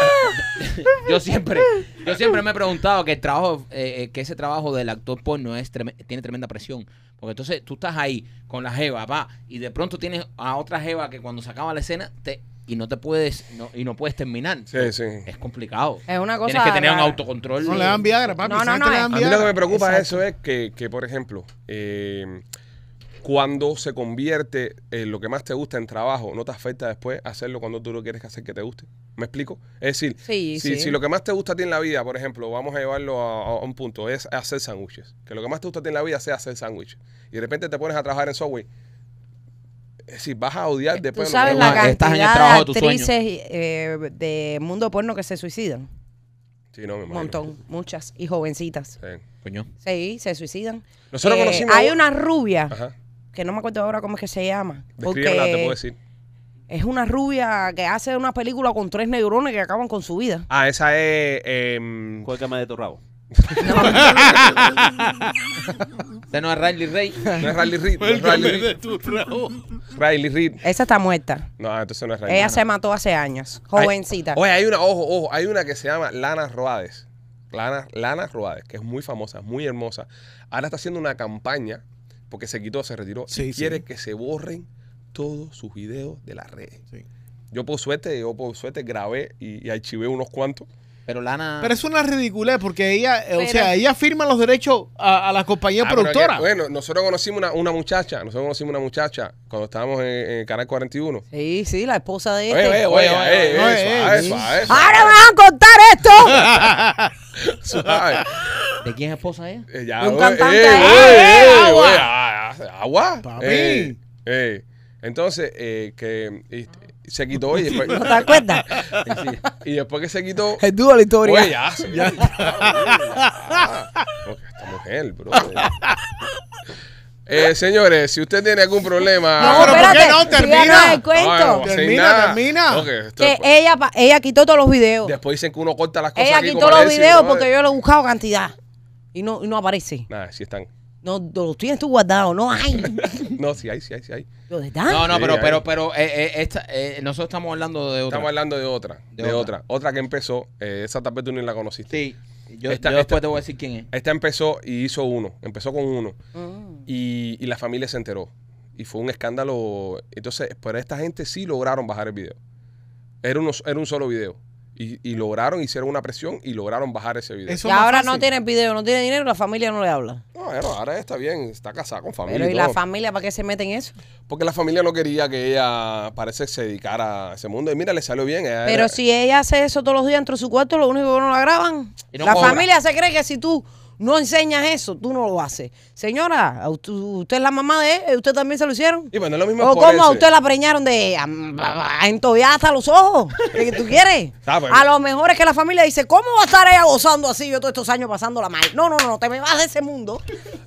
yo siempre, yo siempre me he preguntado que trabajo, eh, eh, que ese trabajo del actor porno es tiene tremenda presión. Porque entonces tú estás ahí con la jeva, va, y de pronto tienes a otra jeva que cuando se acaba la escena te y no te puedes no, y no puedes terminar. Sí, sí. Es complicado. Es una cosa. Tienes que tener un autocontrol. No le dan Viagra, papi. No, no, no. A mí lo que me preocupa eso es que, que por ejemplo, eh, cuando se convierte en eh, lo que más te gusta en trabajo, ¿no te afecta después hacerlo cuando tú lo quieres hacer que te guste? ¿Me explico? Es decir, si, lo que más te gusta a ti en la vida, por ejemplo, vamos a llevarlo a, un punto, es hacer sándwiches. Que lo que más te gusta a en la vida sea hacer sándwiches. Y de repente te pones a trabajar en software Es decir, vas a odiar eh, después. ¿Tú sabes la de, actrices eh, de mundo porno que se suicidan? Sí, no, me Montón, muchas. Y jovencitas. Sí. Sí, se suicidan. Nosotros conocimos... Hay una rubia Ajá que no me acuerdo ahora cómo es que se llama. Porque te puedo decir. Es una rubia que hace una película con tres neurones que acaban con su vida. Ah, esa es. Eh, em, es de tu rabo. No. Esa no es Riley Reid. No es Riley Reid. No es Riley Reid. Riley Reid. Esa está muerta. No, ah, entonces no es Riley Ella se mató hace años. Jovencita. oye, hay una, ojo, ojo. Hay una que se llama Lana Roades. Lana, Lana Roades, que es muy famosa, muy hermosa. Ahora está haciendo una campaña porque se quitó, se retiró, si quiere que se borren todos sus videos de la red Yo por suerte, yo por suerte grabé y, archivé unos cuantos. Pero Lana. Pero es una ridiculez porque ella, eh, o sea, ella firma los derechos a, la compañía ah, productora. bueno, nosotros conocimos una, muchacha, nosotros conocimos una muchacha cuando estábamos en, Canal 41. Sí, sí, la esposa de este. Oye, oye, oye, oye, Ahora van a contar esto. ¿De quién es esposa ella? Eh, oye, eh, agua. Entonces, eh, que se quitó y después. ¿No te das Y, y después que se quitó. Es duda la historia. Pues, ya, esta mujer, bro. Eh, señores, si usted tiene algún problema. No, pero espérate, no? Termina. Ah, termina, termina. que ella, ella quitó todos los videos. Después dicen que uno corta las cosas. Ella quitó los videos porque yo lo he buscado cantidad. Y no, y no aparece. Nada, si están. No, los tienes tú guardado, no hay. no, sí hay, sí hay, sí hay. No, no, pero, pero, pero eh, eh, esta, eh, nosotros estamos hablando de otra. Estamos hablando de otra, de, otra. otra. que empezó, esa tal vez tú ni la conociste. Sí, yo, después te voy a decir quién es. Esta empezó y hizo uno, empezó con uno. Mm. y, la familia se enteró. Y fue un escándalo. Entonces, pero esta gente sí lograron bajar el video. Era, era un solo video. Y, lograron, hicieron una presión y lograron bajar ese video. y ahora no tiene video, no tiene dinero, la familia no le habla. No, pero ahora está bien, está casada con familia. Pero ¿y, la familia para qué se mete en eso? Porque la familia no quería que ella, parece, se dedicara a ese mundo. Y mira, le salió bien. Pero si ella hace eso todos los días dentro de su cuarto, lo único que no la graban. la familia se cree que si tú no enseñas eso, tú no lo haces. Señora, usted, es la mamá de eh, usted también se lo hicieron. Y bueno, es lo mismo o cómo a usted la preñaron de entobiada hasta los ojos, que tú quieres. Ah, a lo mejor es que la familia dice, ¿cómo va a estar ella gozando así yo todos estos años pasándola mal? No, no, no, te me vas de ese mundo.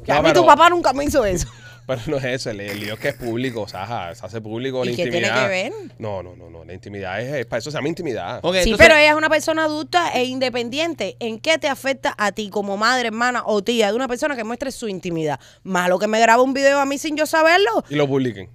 a mí tu papá nunca me hizo eso. Pero no es eso, el, lío es que es público, o sea, se hace público ¿Y la qué tiene que ver? No, no, no, no, la intimidad es, para eso se llama intimidad. sí, pero ella es una persona adulta e independiente. ¿En qué te afecta a ti como madre, hermana o tía de una persona que muestre su intimidad? Malo que me graba un video a mí sin yo saberlo. Y lo publiquen.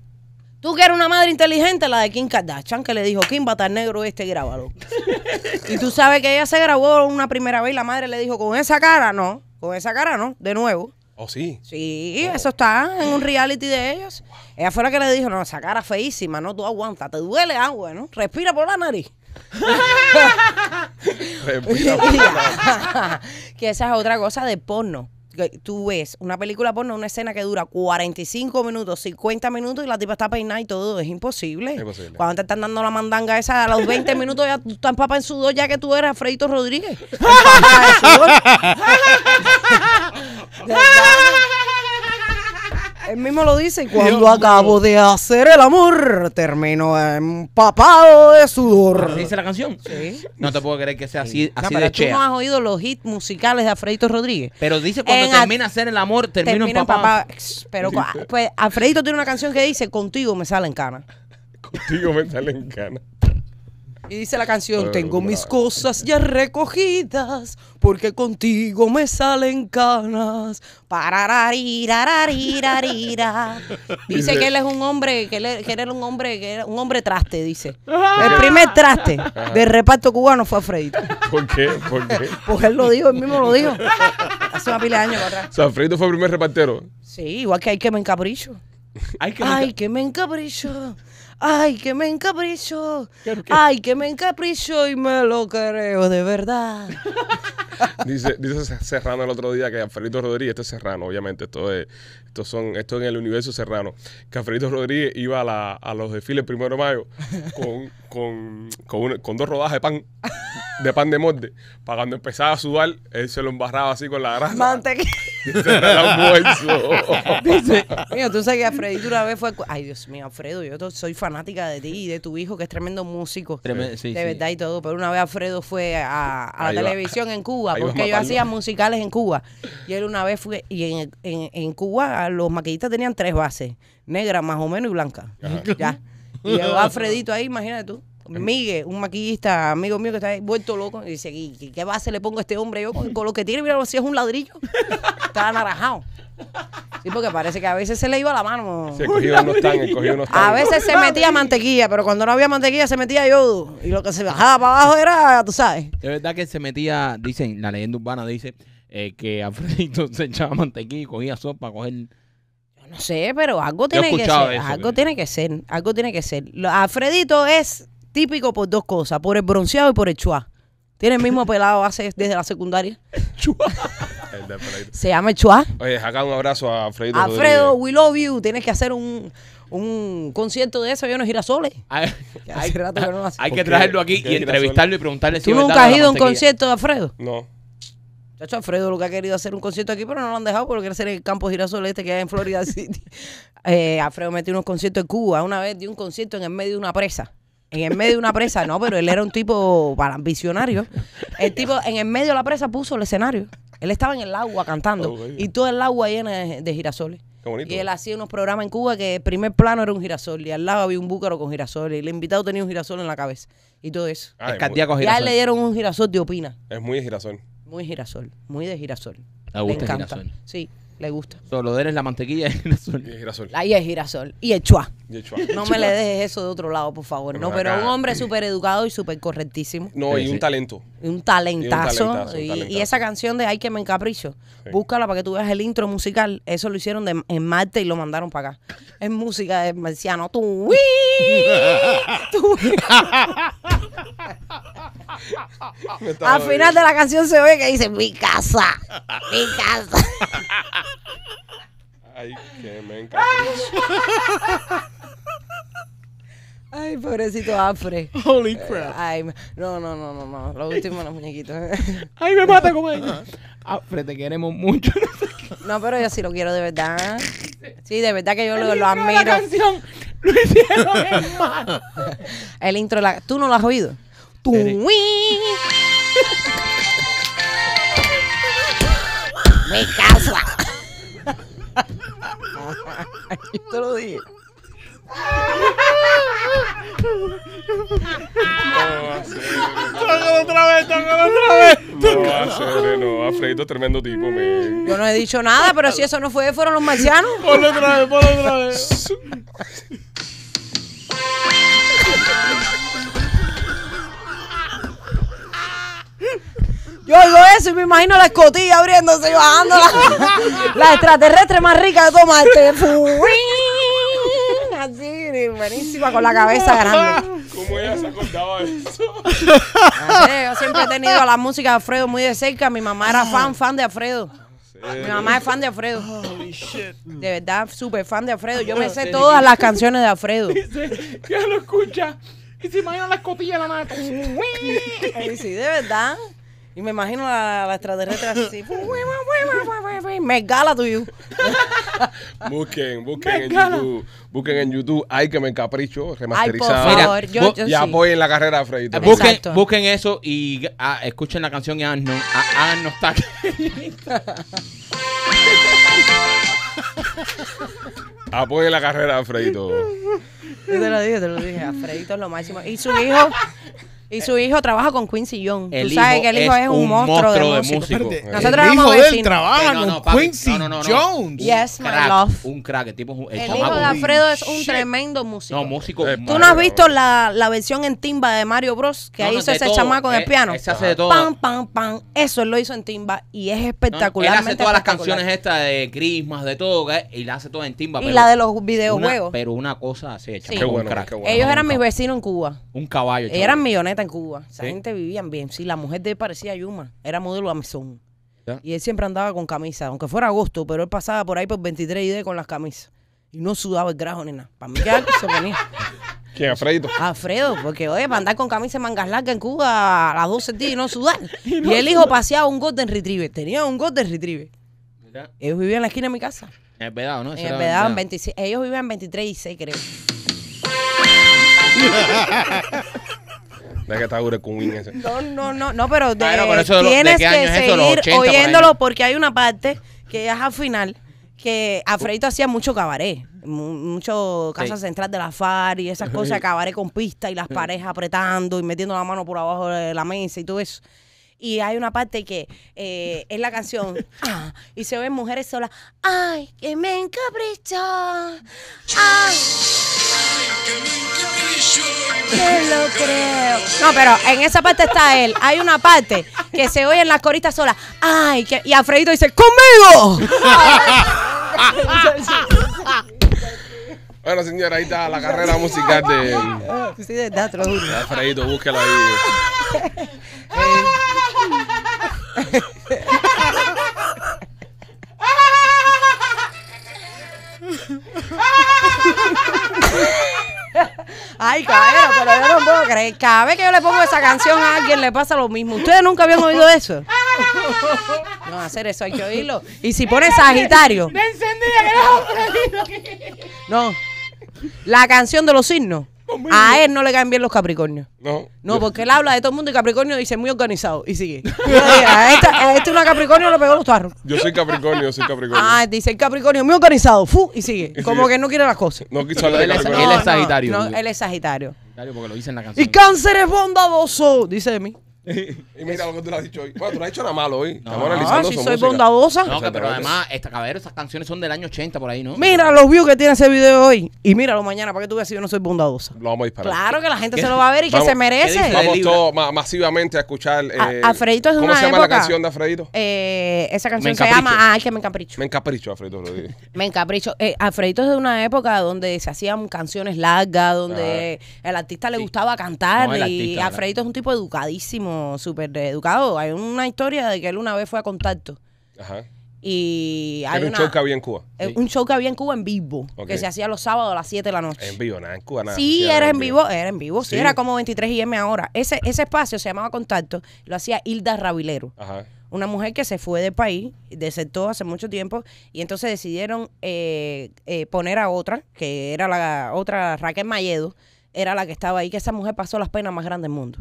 Tú que eres una madre inteligente, la de Kim Kardashian, que le dijo, Kim, va a estar negro este, grábalo. y tú sabes que ella se grabó una primera vez y la madre le dijo, con esa cara no, con esa cara no, de nuevo. Oh, sí? Oh. eso está en un reality de ellos. Ella fue la que le dijo, no, esa cara feísima, no, tú aguanta, te duele, agua, ¿no? respira por la nariz. respira por la nariz. que esa es otra cosa de porno tú ves una película porno, una escena que dura 45 minutos, 50 minutos y la tipa está peinada y todo, es imposible. Cuando te están dando la mandanga esa a los 20 minutos ya tú estás papa en sudor ya que tú eres Freito Rodríguez. Él mismo lo dice. Cuando acabo de hacer el amor, termino empapado de sudor. dice la canción? Sí. No te puedo creer que sea así, así tú no has oído los hits musicales de Alfredito Rodríguez. Pero dice cuando termina hacer el amor, termino, Pero pues Alfredito tiene una canción que dice, contigo me salen canas contigo me salen canas y dice la canción, tengo mis cosas ya recogidas, porque contigo me salen canas. Dice que él es un hombre, que él, que un hombre, que era un hombre traste, dice. El primer traste de reparto cubano fue a Fredito. ¿Por qué? ¿Por qué? Porque él lo dijo, él mismo lo dijo. Hace una pila de años atrás. O sea, Fredito fue el primer repartero. Sí, igual que hay que me encapricho. Ay, que me, encapricho ay, que me encapricho, ay, que me encapricho y me lo creo de verdad. dice, dice Serrano el otro día que Alfredito Rodríguez, esto es Serrano, obviamente, esto es, esto son, esto en el universo Serrano, que Alfredito Rodríguez iba a, a los desfiles primero de mayo con, dos rodajas de pan, de pan de molde, para cuando empezaba a sudar, él se lo embarraba así con la grasa. Mantequilla. Dice, Mira, tú sabes que Alfredito una vez fue. Ay, Dios mío, Alfredo, yo soy fanática de ti y de tu hijo, que es tremendo músico. Tremendo, de verdad y todo. Pero una vez Alfredo fue a, la televisión en Cuba, porque yo hacía musicales en Cuba. Y él una vez fue. Y en, Cuba, los maquillistas tenían tres bases: negra, más o menos, y blanca. Ya. Y llegó Alfredito ahí, imagínate tú. Miguel, un maquillista amigo mío que está ahí vuelto loco, y dice, qué base le pongo a este hombre yo con, lo que tiene? Mira, si es un ladrillo, está anaranjado. Sí, porque parece que a veces se le iba la mano. Se cogía unos A veces se metía mantequilla, pero cuando no había mantequilla se metía yodo. Y lo que se bajaba para abajo era, tú sabes. De verdad que se metía, dicen, la leyenda urbana dice eh, que Alfredito se echaba mantequilla y cogía sopa, coger. No sé, pero algo tiene que ser. algo tiene que ser. Algo tiene que ser. Alfredito es típico por dos cosas, por el bronceado y por el chua. Tiene el mismo pelado hace, desde la secundaria. Chua. Se llama Chua. Oye, acá un abrazo a Alfredo. Alfredo, we love you. Tienes que hacer un, concierto de eso Había unos girasoles. Hay, que hay que traerlo aquí y entrevistarlo y preguntarle si ¿Tú nunca has ido a un concierto de Alfredo? No. Chacho, Alfredo lo que ha querido hacer un concierto aquí, pero no lo han dejado porque quiere hacer el campo Girasol este que hay en Florida City. Eh, Alfredo metió unos conciertos en Cuba. Una vez dio un concierto en el medio de una presa en el medio de una presa. No, pero él era un tipo para visionario. El tipo en el medio de la presa puso el escenario. Él estaba en el agua cantando oh, y todo el agua llena de, Qué girasoles. Y él hacía unos programas en Cuba que el primer plano era un girasol y al lado había un búcaro con girasoles y el invitado tenía un girasol en la cabeza y todo eso. Ya ah, le dieron un girasol de opina. Es muy de girasol. Muy girasol, muy de girasol. Ah, Me encanta. Sí le gusta. Solo de es la mantequilla y el girasol. Y girasol. Ahí es girasol. Y el chua. No me le dejes eso de otro lado, por favor. no, pero un hombre súper educado y súper correctísimo. No, y un talento. un talentazo. Y, esa canción de Ay que me encapricho. Búscala para que tú veas el intro musical. Eso lo hicieron de, en Marte y lo mandaron para acá. Es música de marciano. Tú. Al final de la canción se ve que dice mi casa. Mi casa. Ay, que me encanta. Ay, pobrecito Afre. Holy eh, crap. Ay, no, no, no, no, no. Lo último, los muñequitos. Ay, me mata con ella. Afre, te queremos mucho. No, pero yo sí lo quiero de verdad. Sí, de verdad que yo lo, lo, admiro. La canción, lo hicieron hermano. El intro, la, ¿tú no lo has oído? Tú. Me casa. Yo te lo dije. No otra vez, otra vez. No no tremendo tipo, me. Yo no he dicho nada, pero si eso no fue, fueron los marcianos. Ponlo otra vez, ponlo otra vez. Yo oigo eso y me imagino la escotilla abriéndose y bajando la, extraterrestre más rica de Marte. Así, buenísima, con la cabeza grande. ¿Cómo ella se acordaba de eso? yo siempre he tenido a la música de Alfredo muy de cerca. Mi mamá era fan, fan de Alfredo. Mi mamá es fan de Alfredo. De verdad, súper fan de Alfredo. Yo me sé todas las canciones de Alfredo. Dice, ya lo escucha. Y se imagina la escotilla de la nada. Sí, de verdad. Y me imagino la, la extraterrestre así. Me to you. busquen, busquen en YouTube. Busquen en YouTube. Ay, que me encapricho. Remasterizado. Ay, por favor. y apoyen la carrera de Busquen, eso y ah, escuchen la canción y háganos, no está Apoye ah, la carrera de Yo te lo dije, te lo dije. Afreito es lo máximo. Y su hijo, y eh, su hijo trabaja con Quincy Jones. Tú sabes que el hijo es, un monstruo, de, músico. Eh, Nosotros el hijo de él trabaja con Quincy Jones. Yes, my love. Un crack. El, el, hijo de Alfredo es un tremendo músico. No, músico. Eh, Tú no has visto la, versión en timba de Mario Bros. que hizo ese chamaco en el piano. Se hace de todo. Pam, pam, pam. Eso él lo hizo en timba y es espectacular. él hace todas las canciones estas de Christmas, de todo, y la hace toda en timba. Y la de los videojuegos. Pero una cosa así, Ellos eran mis vecinos en Cuba. Un caballo. Eran millonetas en Cuba. Esa gente vivían bien. Sí, la mujer de él parecía Yuma. Era modelo Amazon. Y él siempre andaba con camisa, aunque fuera agosto, pero él pasaba por ahí por 23 y de con las camisas. Y no sudaba el grajo ni nada. Para mí que algo se ponía. Alfredo? Alfredo, porque oye, para andar con camisa mangas largas en Cuba a las 12 días y no sudar. y, el hijo paseaba un Golden Retriever. Tenía un Golden Retriever. Ellos vivían en la esquina de mi casa. En el pedado, ¿no? En el Ellos vivían en 23 y 6, creo. que No, no, no, no, pero, tienes que seguir oyéndolo porque hay una parte que es al final que Alfredito hacía mucho cabaret, mucho casa central de la FAR y esas cosas, cabaret con pista y las parejas apretando y metiendo la mano por abajo de la mesa y todo eso y hay una parte que eh, es la canción ah. y se ven mujeres solas. Ay, que me encapricho Ay. que me lo creo. No, pero en esa parte está él. Hay una parte que se oye en las corita solas. Ay, que, y Alfredito dice, ¡conmigo! Bueno, señora, ahí está la carrera musical de. Sí, de Alfredito, búsquela ahí. Ay, cabrón, pero yo no puedo creer. Cada vez que yo le pongo esa canción a alguien le pasa lo mismo. ¿Ustedes nunca habían oído eso? No, hacer eso hay que oírlo. Y si pones Sagitario. No. La canción de los signos. A él no le caen bien los Capricornios. No. No, porque él habla de todo el mundo y Capricornio dice muy organizado y sigue. a este, a una Capricornio le pegó los tarros. Yo soy Capricornio, yo soy Capricornio. Ah, dice el Capricornio muy organizado, fu, y sigue. Como que no quiere las cosas. No quiso hablar de las cosas. él es Sagitario. No, él es Sagitario. Sagitario porque lo dice en la canción. Y Cáncer es bondadoso, dice de mí. y mira lo que tú le has dicho hoy. Bueno, tú lo has dicho nada malo hoy. Estamos analizando si soy bondadosa. No, que, pero además, esta, esas canciones son del año 80 por ahí, ¿no? Mira los views que tiene ese video hoy. Y míralo mañana para que tú veas si yo no soy bondadosa. Lo vamos a disparar. Claro que la gente se lo va a ver y que se merece. Vamos todos masivamente a escuchar. eh, es ¿Cómo se llama la canción de Alfredito? Eh, esa canción se llama Ay, ah, que me encapricho. Me encapricho, lo Me encapricho. Eh, Alfredito es de una época donde se hacían canciones largas, donde el artista le gustaba cantar y Afreito es un tipo educadísimo, súper educado. Hay una historia de que él una vez fue a contacto. Y un show que había en Cuba. Eh, un show que había en Cuba en vivo, que se hacía los sábados a las 7 de la noche. En vivo, nada, en Cuba, nada. Sí, era en vivo, era en vivo, sí, era como 23 m ahora. Ese, ese espacio se llamaba Contacto, lo hacía Hilda Ravilero, Ajá. una mujer que se fue del país, desertó hace mucho tiempo, y entonces decidieron eh, eh, poner a otra, que era la otra Raquel Mayedo, era la que estaba ahí, que esa mujer pasó las penas más grandes del mundo.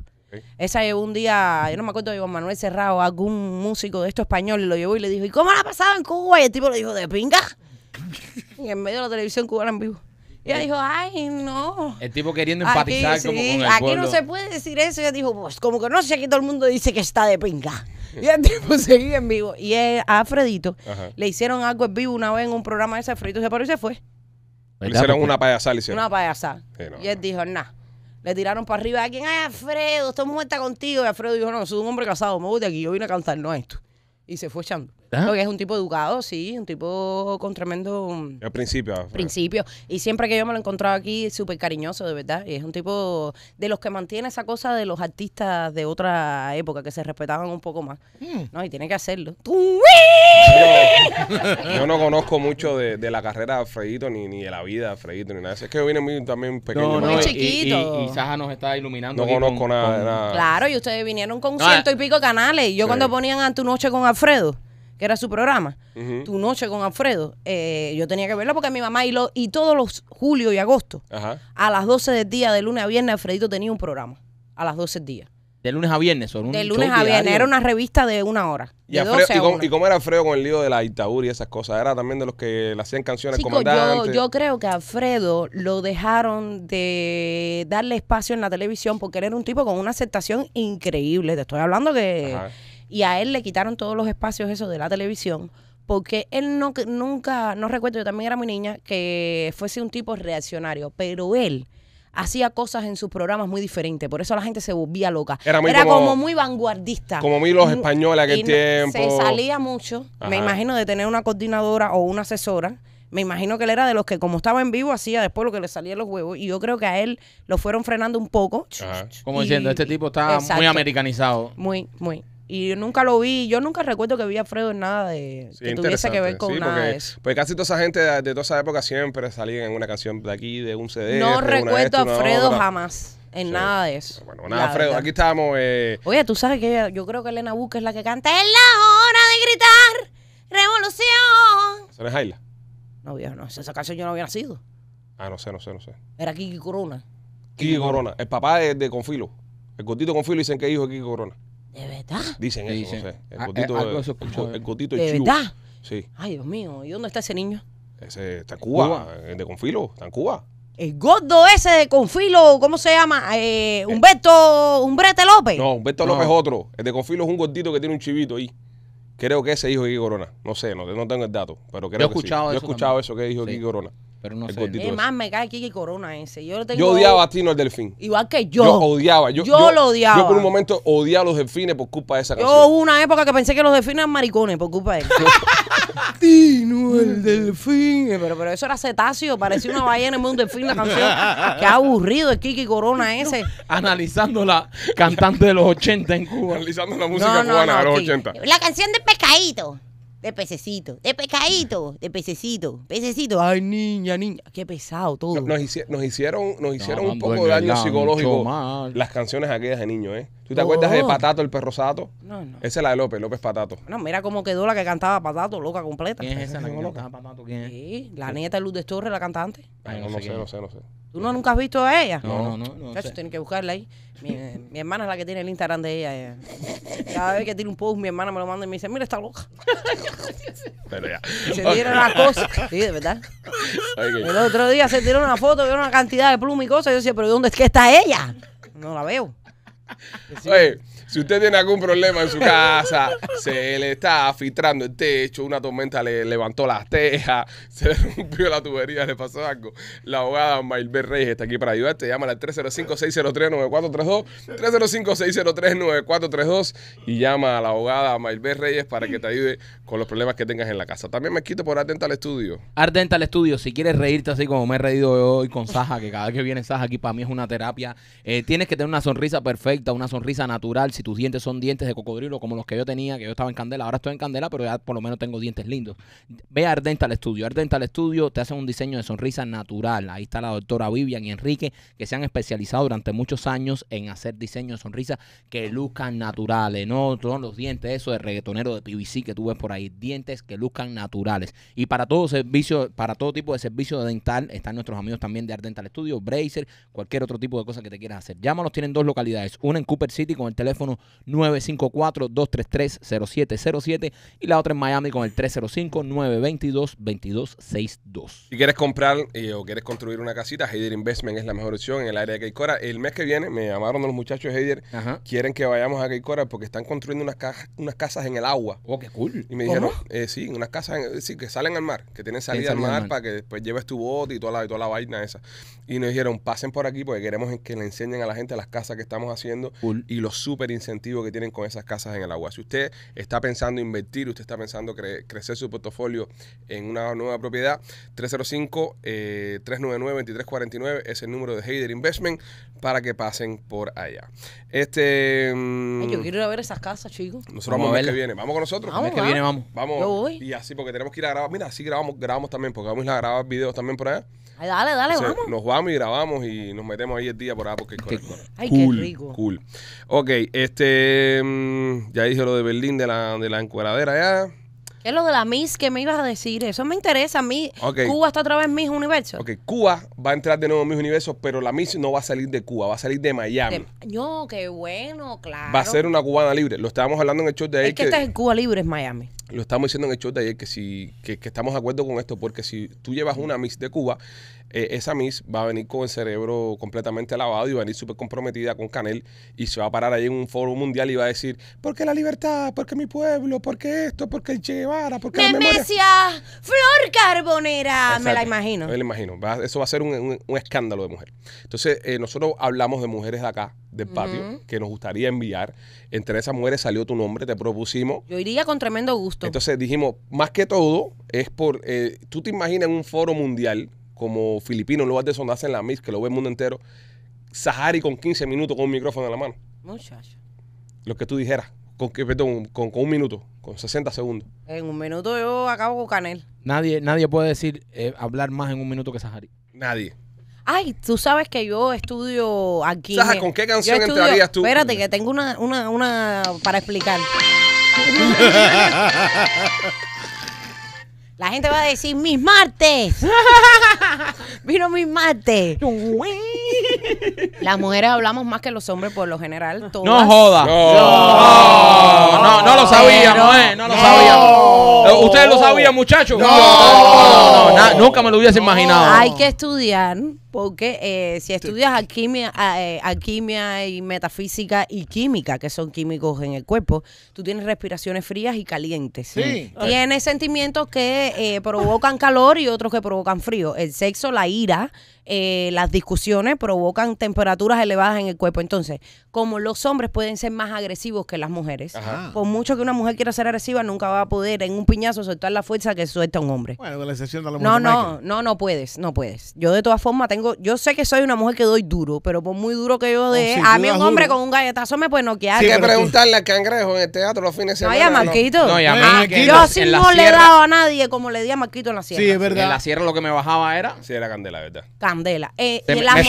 Esa llegó un día, yo no me acuerdo de Manuel cerrado algún músico de esto español lo llevó y le dijo, ¿y cómo la pasado en Cuba? Y el tipo le dijo, ¿de pinga? y en medio de la televisión cubana en vivo. Y él eh. dijo, ay, no. El tipo queriendo empatizar aquí, Aquí no se puede decir eso. Y ella dijo, pues como que no sé, aquí todo el mundo dice que está de pinga. Y el tipo seguía en vivo. Y a Fredito le hicieron algo en vivo una vez en un programa de ese. Fredito se paró y se fue. Le hicieron una payasada. Una payasada. y él dijo, nah le tiraron para arriba a alguien, ay Alfredo, estoy muerta contigo. Y Alfredo dijo, no, soy un hombre casado, me voy de aquí, yo vine a cantar, no esto. Y se fue echando. Porque es un tipo educado, sí, un tipo con tremendo... Mm, Al principio. Pues. principio. Y siempre que yo me lo he encontrado aquí, súper cariñoso, de verdad. Y es un tipo de los que mantiene esa cosa de los artistas de otra época, que se respetaban un poco más. Hmm. No, y tiene que hacerlo. Yo, no conozco mucho de, la carrera de Alfredito, ni, ni de la vida de Alfredito, ni nada. Es que yo vine muy, también pequeño. No, muy chiquito. Y, Saja nos está iluminando. No conozco nada, de nada, Claro, y ustedes vinieron con ciento eh. y pico canales. yo cuando ponían a tu noche con Alfredo era su programa, Tu Noche con Alfredo, eh, yo tenía que verlo porque mi mamá y, y todos los julio y agosto, a las 12 del día, de lunes a viernes, Alfredito tenía un programa, a las 12 del día. De lunes a viernes, De lunes a viernes, era una revista de una hora. ¿Y, cómo, era Alfredo con el lío de la dictadura y esas cosas? ¿Era también de los que le hacían canciones como... Yo, creo que a Alfredo lo dejaron de darle espacio en la televisión porque él era un tipo con una aceptación increíble. Te estoy hablando que. Y a él le quitaron todos los espacios esos de la televisión porque él no nunca, no recuerdo, yo también era muy niña, que fuese un tipo reaccionario, pero él hacía cosas en sus programas muy diferentes, por eso la gente se volvía loca. Era, como, muy vanguardista. Como muy los españoles aquel tiempo. Se salía mucho, me imagino, de tener una coordinadora o una asesora. Me imagino que él era de los que, como estaba en vivo, hacía después lo que le salía los huevos. Y yo creo que a él lo fueron frenando un poco. Como diciendo, este tipo está muy americanizado. Muy, muy. Y yo nunca lo vi, yo nunca recuerdo que vi a Fredo en nada de que tuviese que ver con nada de eso. Pues casi toda esa gente de, toda esa época siempre salían en una canción de aquí, de un CD. No recuerdo a Fredo jamás en nada de eso. Bueno, nada, Fredo, aquí estamos. Eh, Oye, tú sabes que yo creo que Elena Busca es la que canta. Es la hora de gritar revolución. ¿Se es Jaila? No, viejo, no. Esa canción yo no había sido Ah, no sé, no sé, no sé. Era Kiki Corona. Kiki Corona, el papá de, de Confilo. El gordito Confilo dicen que hijo de Kiki Corona. ¿De verdad? Dicen eso, no sé. El ah, gordito eh, de el ¿De verdad? Sí. Ay, Dios mío, ¿y dónde está ese niño? Ese está en Cuba, el de Confilo, está en Cuba. El gordo ese de Confilo, ¿cómo se llama? Eh, Humberto, Humbrete López. No, Humberto López es otro. El de Confilo es un gordito que tiene un chivito ahí. Creo que ese hijo de Kiki Corona. No sé, no, tengo el dato, pero creo que sí. escuchado Yo he escuchado eso que dijo Sí. Corona. Pero no sé. Es más, me cae Kiki corona ese. Yo, yo odiaba a Tino el delfín. Igual que yo. Yo odiaba. Yo, lo odiaba. Yo por un momento odiaba a los delfines por culpa de esa canción. Yo hubo una época que pensé que los delfines eran maricones por culpa de eso Tino el delfín. Pero, pero eso era cetáceo. Parecía una ballena en mundo un delfín la canción. Qué aburrido el Kiki Corona ese. Analizando la cantante de los 80 en Cuba. Analizando la música cubana de los 80. La canción de pescadito. De pececito, de pescadito, de pececito, pececito. Ay, niña, niña, qué pesado todo. Nos, hicieron, nos hicieron un poco de daño psicológico las canciones aquellas de niño, ¿eh? ¿Tú te acuerdas de oh. Patato, el perro sato? No, no. Esa es la de López, López Patato. No, mira cómo quedó la que cantaba Patato, loca completa. ¿Quién es esa? La que Patato, ¿quién es? la nieta de Luz de Torres, la cantante. no sé, no sé, no sé. ¿Tú no, nunca has visto a ella? No, no, no. no tienen que buscarla ahí. Mi, eh, mi, hermana es la que tiene el Instagram de ella, eh. Cada vez que tiene un post, mi hermana me lo manda y me dice, mira, está loca. Pero ya. Y se dieron las cosas. Sí, de verdad. El otro día se tiró una foto, vieron una cantidad de plumas y cosas. yo decía, pero ¿dónde es que está ella? No la veo. Oye. Si usted tiene algún problema en su casa, se le está filtrando el techo, una tormenta le levantó las tejas, se le rompió la tubería, le pasó algo. La abogada Maylber Reyes está aquí para ayudarte. Llámala al 305-603-9432, 305-603-9432 y llama a la abogada Maylber Reyes para que te ayude con los problemas que tengas en la casa. También me quito por Ardental Estudio. Ardental Estudio, si quieres reírte así como me he reído hoy con Saja, que cada vez que viene Saja aquí para mí es una terapia, eh, tienes que tener una sonrisa perfecta, una sonrisa natural tus dientes son dientes de cocodrilo como los que yo tenía, que yo estaba en candela, ahora estoy en candela, pero ya por lo menos tengo dientes lindos. Ve a Ardental Studio. Ardental Studio te hacen un diseño de sonrisa natural. Ahí está la doctora Vivian y Enrique, que se han especializado durante muchos años en hacer diseños de sonrisa que luzcan naturales. No son los dientes, eso de reggaetonero de PVC que tú ves por ahí. Dientes que luzcan naturales. Y para todo servicio, para todo tipo de servicio de dental, están nuestros amigos también de Ardental Studio, Bracer, cualquier otro tipo de cosa que te quieras hacer. Llámalos, tienen dos localidades. Una en Cooper City con el teléfono 954-233-0707 y la otra en Miami con el 305-922-2262. Si quieres comprar eh, o quieres construir una casita, Heider Investment es la mejor opción en el área de Keikora. El mes que viene me llamaron los muchachos de Heider, quieren que vayamos a Keikora porque están construyendo unas, casas en el agua. Oh, qué cool. Y me dijeron, eh, sí, unas casas que salen al mar, que tienen salida, al, mar, para que después lleves tu bote y toda la, toda la vaina esa. Y nos dijeron, pasen por aquí porque queremos que le enseñen a la gente las casas que estamos haciendo y los super incentivo que tienen con esas casas en el agua. Si usted está pensando invertir, usted está pensando crecer su portafolio en una nueva propiedad, 305-399-2349 eh, es el número de Heider Investment para que pasen por allá. Este, mm, yo quiero ir a ver esas casas, chicos. Nosotros vamos, a ver que viene. Vamos con nosotros. Vamos, viene, vamos. Vamos. Y así, porque tenemos que ir a grabar. Mira, así grabamos, grabamos también, porque vamos a, ir a grabar videos también por allá dale, dale, vamos. Nos vamos y grabamos y nos metemos ahí el día por Apple porque Ay, cool, qué rico. Cool. Ok, este. Mm, ya dije lo de Berlín, de la, de la encuadradera ya es lo de la Miss que me ibas a decir? Eso me interesa a mí. Cuba está otra vez Miss Universo. Ok, Cuba va a entrar de nuevo en Miss Universo, pero la Miss no va a salir de Cuba, va a salir de Miami. No, qué bueno, claro. Va a ser una cubana libre. Lo estábamos hablando en el show de ayer. Este es que, es Cuba libre, es Miami. Lo estábamos diciendo en el show de ayer que, si, que estamos de acuerdo con esto, porque si tú llevas una Miss de Cuba, eh, esa Miss va a venir con el cerebro completamente lavado y va a venir súper comprometida con Canel y se va a parar ahí en un foro mundial y va a decir, ¿por qué la libertad? ¿Por qué mi pueblo? ¿Por qué esto? ¿Por qué el Che Guevara? ¿Por qué la Flor Carbonera, me la imagino. Me la imagino, eso va a ser un, escándalo de mujer. Entonces, eh, nosotros hablamos de mujeres de acá, del patio, que nos gustaría enviar. Entre esas mujeres salió tu nombre, te propusimos. Yo iría con tremendo gusto. Entonces dijimos, más que todo, es por, eh, tú te imaginas en un foro mundial, como filipino, en lugar de eso donde la mix, que lo ve el mundo entero, Sahari con 15 minutos con un micrófono en la mano. Muchacho. Lo que tú dijeras, con, con, un minuto, con 60 segundos. En un minuto yo acabo con Canel. Nadie, nadie puede decir, eh, hablar más en un minuto que Sahari. Nadie. Ay, tú sabes que yo estudio aquí. Sahari ¿con qué canción entrarías tú? Espérate, que tengo una, una, una para explicar. La gente va a decir, mis martes. Vino mis martes. Las mujeres hablamos más que los hombres por lo general. No joda. No. No, lo sabíamos, eh. No lo sabíamos. ¿Ustedes lo sabían, muchachos? no nunca me lo hubiese imaginado. Hay que estudiar porque eh, si estudias alquimia, ah, eh, alquimia y metafísica y química, que son químicos en el cuerpo, tú tienes respiraciones frías y calientes. Sí. Tienes sentimientos que eh, provocan calor y otros que provocan frío. El sexo, la ira, eh, las discusiones provocan temperaturas elevadas en el cuerpo. Entonces, como los hombres pueden ser más agresivos que las mujeres, ah. por mucho que una mujer quiera ser agresiva, nunca va a poder en un piñazo soltar la fuerza que suelta un hombre. Bueno, la excepción de la mujer. No, no, no, no puedes, no puedes. Yo de todas formas tengo, yo sé que soy una mujer que doy duro, pero por muy duro que yo oh, dé, a mí un hombre con un galletazo me puede noquear. hay que preguntarle al cangrejo en el teatro los fines de semana. No, Marquito. Yo así no le dado a nadie como le di a Marquito en la sierra. Sí, verdad. En la sierra lo que me bajaba era. Sí, era candela, ¿verdad? Eh,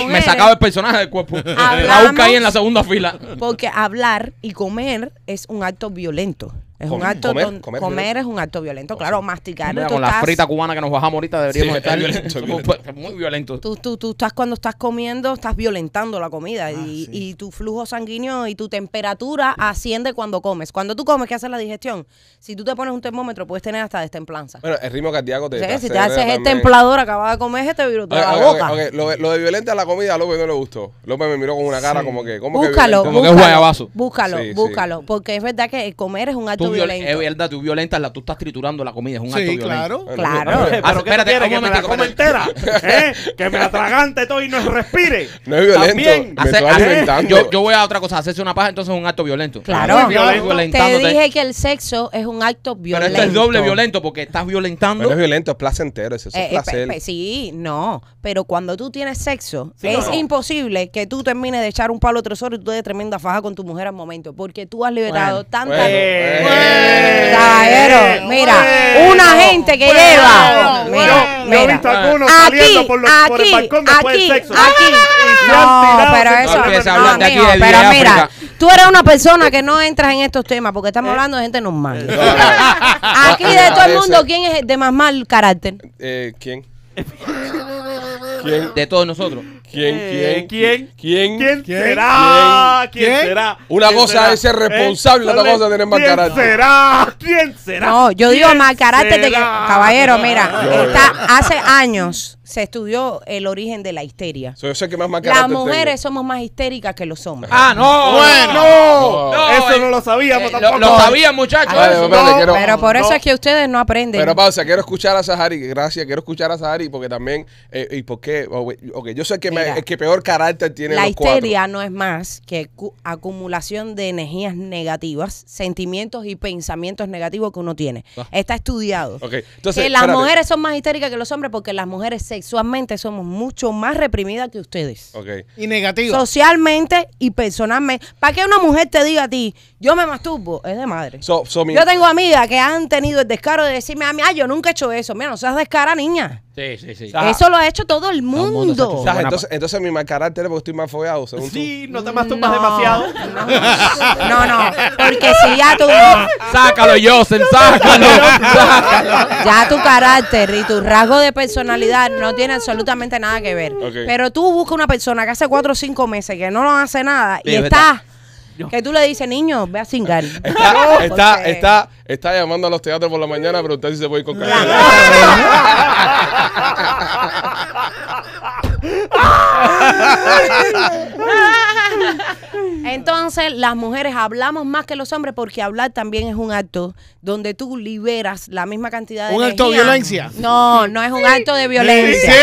me, sacaba el personaje del cuerpo. Raúl caí en la segunda fila. Porque hablar y comer es un acto violento. Es un acto comer, comer, es un acto violento, claro, masticar. con la frita cubana que nos bajamos ahorita deberíamos estar violento, violento. Pues, muy violento. Tú, tú, tú, estás cuando estás comiendo, estás violentando la comida ah, y, y, tu flujo sanguíneo y tu temperatura asciende cuando comes. Cuando tú comes, ¿qué hace la digestión? Si tú te pones un termómetro, puedes tener hasta destemplanza. Bueno, el ritmo cardíaco te. si te haces el templador, acabas de comer, este virus okay, la boca. Lo, lo, de violenta la comida a López no le gustó. López me miró con una cara como que. búscalo, como que es guayabazo. Búscalo, búscalo. Porque es verdad que comer es un acto es verdad, tú violentas, la, tú estás triturando la comida, es un acto violento violento. Claro. Claro. Pero, espérate, como ¿Eh? me la entera, que me atragante todo y no respire. No es violento. Me estoy yo, yo, voy a otra cosa, hacerse una paja entonces es un acto violento. Claro. Te dije que el sexo es un acto violento. Pero esto es doble violento porque estás violentando. No es violento, es placentero, eso, es eh, eh, placer. sí, no, pero cuando tú tienes sexo, es imposible que tú termines de echar un palo Otro horas y tú de tremenda faja con tu mujer al momento, porque tú has liberado tanta mira, una gente que lleva. Mira, mira. Aquí, aquí, aquí, aquí. No, pero eso. pero mira, tú eres una persona que no entras en estos temas porque estamos eh. hablando de gente normal. Eh. Aquí de ah, todo el mundo, ¿quién es de más mal carácter? Eh, ¿Quién? ¿Quién? De todos nosotros. ¿Quién, eh, quién, quién, quién, quién, quién, será, quién, será. Una cosa es ser responsable, otra cosa de tener más carácter. será? ¿Quién será? No, yo digo más carácter de caballero, mira, está hace años se estudió el origen de la histeria. yo sé que más Las mujeres somos más histéricas que los hombres. Ah, no, ah, bueno. eso eh, no lo sabíamos eh, Lo, sabían, muchachos. pero, por eso es que ustedes no aprenden. Pero pausa, quiero escuchar a Sahari. Gracias, quiero escuchar a Sahari porque también. Eh, ¿Y por qué? Oh, yo sé que, peor carácter tiene La histeria no es más que acumulación de energías negativas, sentimientos y pensamientos negativos que uno tiene. Ah. Está estudiado. Okay. Entonces, que las mujeres son más histéricas que los hombres porque las mujeres se sexualmente somos mucho más reprimidas que ustedes. Ok. Y negativo. Socialmente y personalmente. ¿Para qué una mujer te diga a ti, yo me masturbo? Es de madre. Yo tengo amigas que han tenido el descaro de decirme a mí, ay, yo nunca he hecho eso. Mira, no seas descara, niña. Sí, sí, sí. Eso lo ha hecho todo el mundo. Entonces, entonces mi mal carácter es porque estoy más fogueado según Sí, no te masturbas demasiado. No, no, porque si ya tu, Sácalo, Joseph, sácalo. sácalo. ya tu carácter y tu rasgo de personalidad no tiene absolutamente nada que ver. Pero tú buscas una persona que hace cuatro o cinco meses que no hace nada y está... Que tú le dices, niño, ve a singar Está, está, está, llamando a los teatros por la mañana pero preguntar si se puede ir con Entonces, las mujeres hablamos más que los hombres porque hablar también es un acto donde tú liberas la misma cantidad de ¿Un acto de violencia? No, no es un acto de violencia.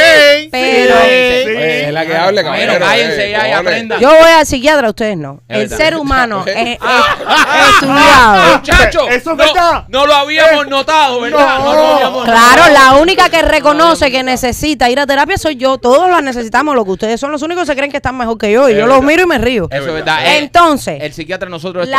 pero... es la que hable, caballero. Pero eh, cállense ya y aprendan. Yo voy al psiquiatra, ustedes no. El ser humano es, ah. es, estudiado. Ah, Muchachos, eso eh, no, no lo habíamos notado, ¿verdad? No. lo habíamos claro, la única que reconoce que necesita ir a terapia soy yo. Todos la necesitamos, lo que ustedes son los únicos que creen que están mejor que yo. Y yo los miro y me río verdad. Eh, Entonces, el, psiquiatra nosotros el,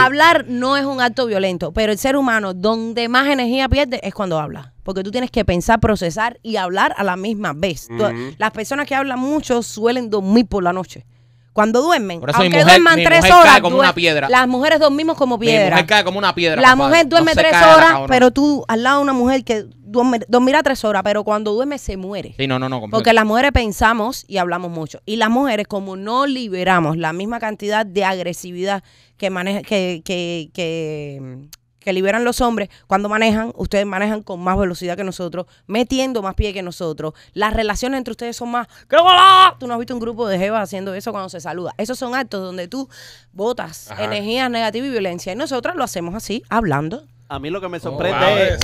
hablar no es un acto violento, pero el ser humano donde más energía pierde es cuando habla. Porque tú tienes que pensar, procesar y hablar a la misma vez. Las personas que hablan mucho suelen dormir por la noche cuando duermen. aunque duerman tres horas. Como una piedra. Las mujeres dormimos como piedra. como La mujer duerme tres horas, pero tú al lado de una mujer que dormir, mira tres horas, pero cuando duerme se muere. Sí, no, no, no. Porque las mujeres pensamos y hablamos mucho. Y las mujeres, como no liberamos la misma cantidad de agresividad que, maneja, que, que, que liberan los hombres, cuando manejan, ustedes manejan con más velocidad que nosotros, metiendo más pie que nosotros. Las relaciones entre ustedes son más. ¡Qué bola! Tú no has visto un grupo de jevas haciendo eso cuando se saluda. Esos son actos donde tú botas energía energías negativas y violencia. Y nosotras lo hacemos así, hablando a mí lo que me sorprende es.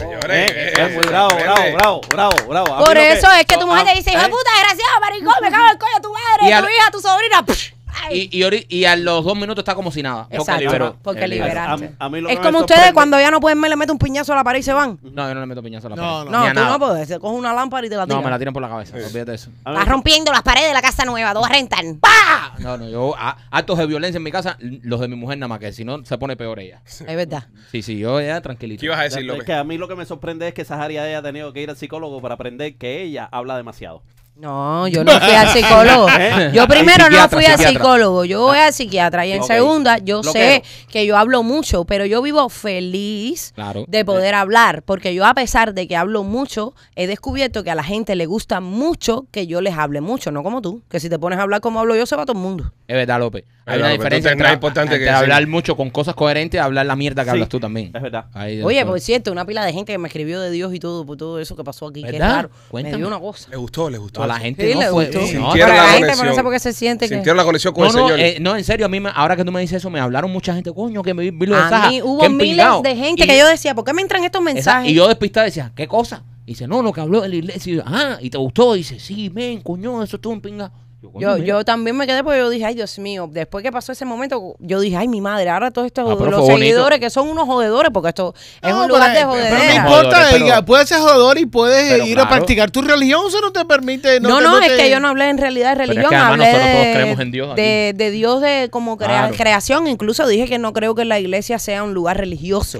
bravo, bravo, bravo, bravo, bravo. Por eso es que tu mujer te dice, hijo de puta, desgraciado, maricón, me cago en el coño, tu madre, tu hija, tu sobrina y, y, a los dos minutos está como si nada. Exacto, porque, porque es como ustedes cuando ya no pueden me le meten un piñazo a la pared y se van. No, yo no le meto piñazo a la pared. No, no, no tú no puedes. Coge una lámpara y te la tiras No, me la tiran por la cabeza. Sí. Olvídate eso. Estás rompiendo las paredes de la casa nueva. Dos rentan. ¡Pah! No, no, yo actos de violencia en mi casa, los de mi mujer nada más que si no se pone peor ella. Es verdad. Sí, sí, yo ya tranquilito. ¿Qué ibas a decir, que a mí lo que me sorprende es que ella haya tenido que ir al psicólogo para aprender que ella habla demasiado. No, yo no fui al psicólogo. ¿Eh? Yo primero no fui al psicólogo, yo voy ah. al psiquiatra. Y en segunda, yo sé que yo hablo mucho, pero yo vivo feliz de poder eh. hablar, porque yo a pesar de que hablo mucho, he descubierto que a la gente le gusta mucho que yo les hable mucho, no como tú, que si te pones a hablar como hablo yo, se va todo el mundo. Es verdad, López. Hay una diferencia entre, importante que hablar mucho con cosas coherentes y hablar la mierda que hablas tú también. Es verdad. Oye, por cierto, una pila de gente que me escribió de Dios y todo, por todo eso que pasó aquí, qué raro. Cuéntame. Me dio una cosa. Le gustó, le gustó. A la gente no le fue, gustó. la, gente por se siente Sintieron la conexión con el Señor. Eh, no, en serio, a mí ahora que tú me dices eso, me hablaron mucha gente, coño, que me vi lo mensajes. A mí hubo miles de gente que yo decía, ¿por qué me entran estos mensajes? y yo despistada decía, ¿qué cosa? Y dice, no, lo que habló el la iglesia. Y ah, y te gustó. Y dice, sí, men, coño, eso estuvo un pinga yo, también me quedé porque yo dije, ay Dios mío, después que pasó ese momento, yo dije, ay mi madre, ahora todos estos ah, los seguidores que son unos jodedores, porque esto es un lugar de joder. Pero no importa, puedes ser jodedor y puedes ir a practicar tu religión, eso no te permite. No, no, es que yo no hablé en realidad de religión, hablé de, Dios de, Dios como creación, incluso dije que no creo que la iglesia sea un lugar religioso.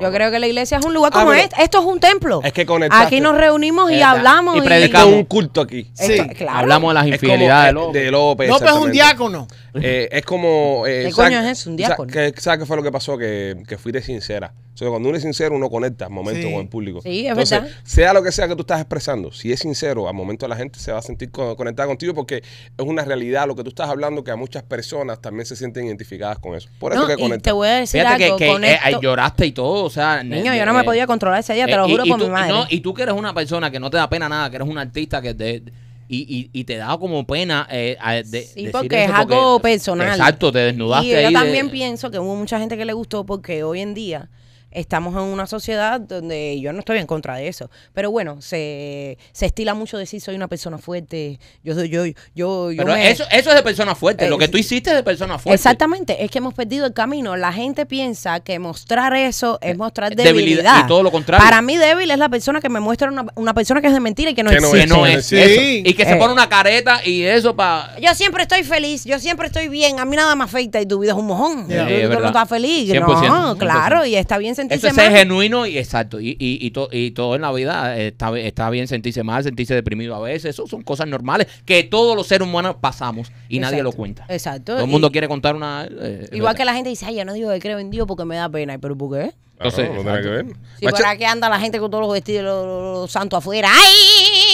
yo creo que la iglesia es un lugar como este, esto es un templo. Es que Aquí nos reunimos y hablamos. Y, predicamos un culto aquí. Sí. hablamos de las infidelidades de López. López, es un diácono. Eh, es como. Eh, ¿Qué coño es eso? Un diácono. ¿Sabes qué fue lo que pasó? Que, que fuiste sincera. O sea, cuando uno es sincero, uno conecta al momento con el público. Sí, es verdad. Sea lo que sea que tú estás expresando, si es sincero, al momento la gente se va a sentir conectada contigo porque es una realidad lo que tú estás hablando que a muchas personas también se sienten identificadas con eso. Por eso que conectas. Te voy a decir algo, que, que eh, lloraste y todo. O sea, niño, yo no me podía controlar ese día, te lo juro por mi madre. y tú que eres una persona que no te da pena nada, que eres un artista que te y, y, y te da como pena eh, Sí, porque es algo personal. Exacto, te desnudaste Y yo también pienso que hubo mucha gente que le gustó porque hoy en día estamos en una sociedad donde yo no estoy en contra de eso. Pero bueno, se, se estila mucho decir soy una persona fuerte. Yo soy yo, yo, yo Pero eso, eso es de persona fuerte. Lo que eh, tú hiciste es de persona fuerte. Exactamente, es que hemos perdido el camino. La gente piensa que mostrar eso es eh, mostrar debilidad. y todo lo contrario. Para mí, débil es la persona que me muestra una, persona que es de mentira y que no es, que no es Y que se eh. pone una careta y eso para. Yo siempre estoy feliz, yo siempre estoy bien. A mí nada me afecta y tu vida es un mojón. Yo no estoy feliz. no, claro, y está bien eso es genuino y exacto. Y, y, todo en la vida eh, está, bien sentirse mal, sentirse deprimido a veces. Eso son cosas normales que todos los seres humanos pasamos y nadie lo cuenta. Exacto. Todo el mundo quiere contar una. Eh, eh, igual que la gente dice, ay, yo no digo que creo en Dios porque me da pena. ¿Pero por qué? Entonces, no, tiene que ver. ¿Para qué anda la gente con todos los vestidos, los, los santos afuera? ¡Ay!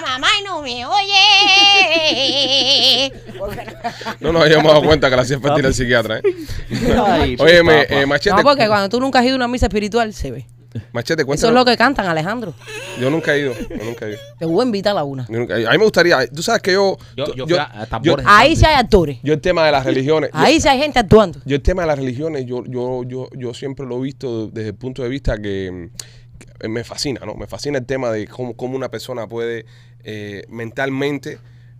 mamá y no me oye. no nos habíamos dado cuenta que la hacía partir el psiquiatra. ¿eh? Oye, eh, Machete. No, porque cuando tú nunca has ido a una misa espiritual, se ve. Machete, cuenta. Eso es lo que cantan, Alejandro. Yo nunca he ido. nunca he ido. Te voy a invitar a una. a mí me gustaría. Tú sabes que yo. Yo, ahí sí hay actores. Yo, el tema de las religiones. ahí sí hay gente actuando. Yo, el tema de las religiones, yo, yo, yo, yo siempre lo he visto desde el punto de vista que me fascina, ¿no? Me fascina el tema de cómo una persona puede eh, mentalmente